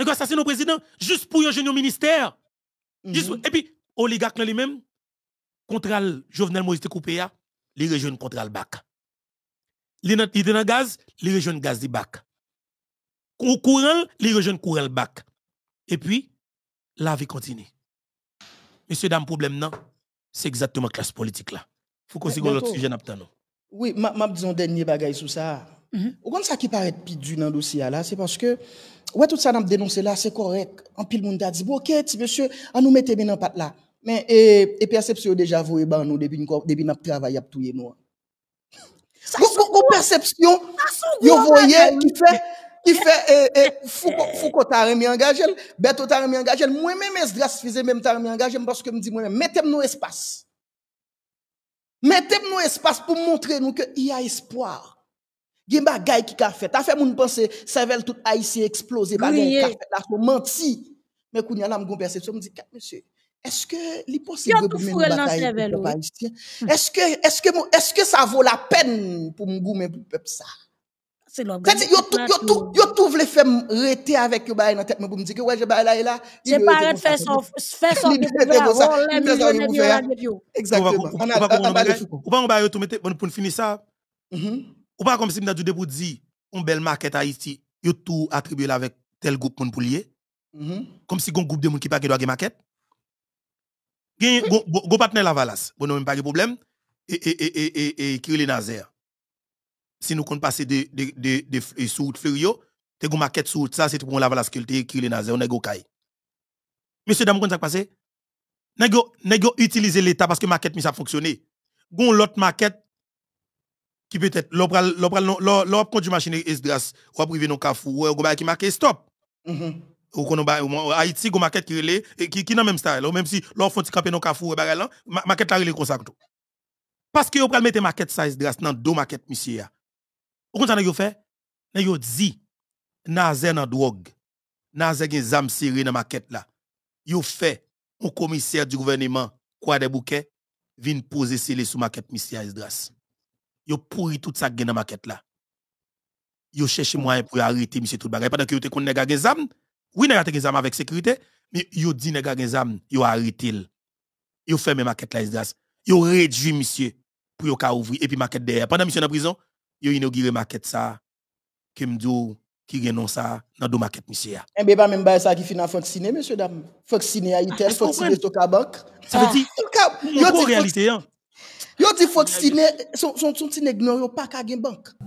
Ils assassiné le président juste pour y jeune ministère. Mhm. Et puis, oligarque lui-même, contre le Jovenel Moïse de coupé, hein, les régions contre le bac. Les dans le gaz, les régions gaz du bac. Au courant, les régions courant le bac. Et puis, la vie continue. Monsieur, le problème, non, c'est exactement la classe politique là. Faut qu'on s'y l'autre sujet, Oui, m'a dit un dernier bagage sur ça. Mhm. Ou quand ça qui paraît plus dur dans le dossier là, c'est parce que, ouais, tout ça, on dénoncé là, c'est correct. En pile, monde a dit, ok, monsieur, on nous met bien en patte là. Mais, et, et perception déjà, vous, et ben, nous, depuis que nous avons travaillé, nous avons tout perception, yo voyait qui fait qui fait e, e, fuko e, e, ta remi angajel, beto ta remi angajel, mwen men mes dras fize men ta parce que me dit moi mettez nous espace. Mettez nous espace pour montrer nous nou y a espoir gen bagay qui ka fait. fait moun tout haïtien explosé, bagay ka menti. Mais a perception, monsieur, est-ce que hmm. Est-ce que, est-ce que, est-ce que ça vaut la peine pour m'goumer pour ça? C'est Yo tout, tout, yo avec yo me que je là et là. de faire son, faire oh, Exactement. Ou pas comme si m'da tout pour dire, on belle market Haïti, yo tout attribué avec tel groupe moun pour lier. Mm -hmm. Comme si un groupe de moun qui pas qui doit market. Gen go, go, go partenaire la valas, bon même pas de problème et et et et et Kirill Nazaire. Si nous compte passer de de de de, de sous Furio, te go market sous ça c'est pour la valas que te Kirill Nazaire, on est go Monsieur dame comment ça passé? Nego nego utiliser l'état parce que market mis ça fonctionner. Gon l'autre market qui peut-être l'on conduit machine esdras ou privé non kafou ou qui marqué stop mm-hmm. ou qu'on ba Haïti go market qui relé qui qui dans même style même si l'on font camper non kafou bagay là market la relé comme ça parce que ou pral mettre market size esdras dans deux market monsieur ou qu'on a yo fait na yo di naze nan drogue naze gen zam serré dans market là yo fait un commissaire du gouvernement quoi des bouquets vient poser scellé sous market monsieur esdras yo pourri tout ça qui dans maquette là. Yo cherche mm. moyen pour arrêter monsieur tout bagay pendant que yo te connaît gen zam. Oui, nèg gagne zam avec sécurité, mais yo dit nèg gen zam, yo arrêté l. Yo ferme maquette là Isdas. Yo réduit monsieur pour yo ka ouvrir et puis maquette derrière. Pendant monsieur en prison, yo inauguré maquette ça que dit qui gagne ça dans maquette maquette monsieur. Eh bien pas même ba ça qui finit ciné, monsieur dame. ciné à Itel, fonctionner banque. Ça veut dire ah, yo réalité hein. Yo ti fok si ne, son ti ne gnen yo pak a gen bank.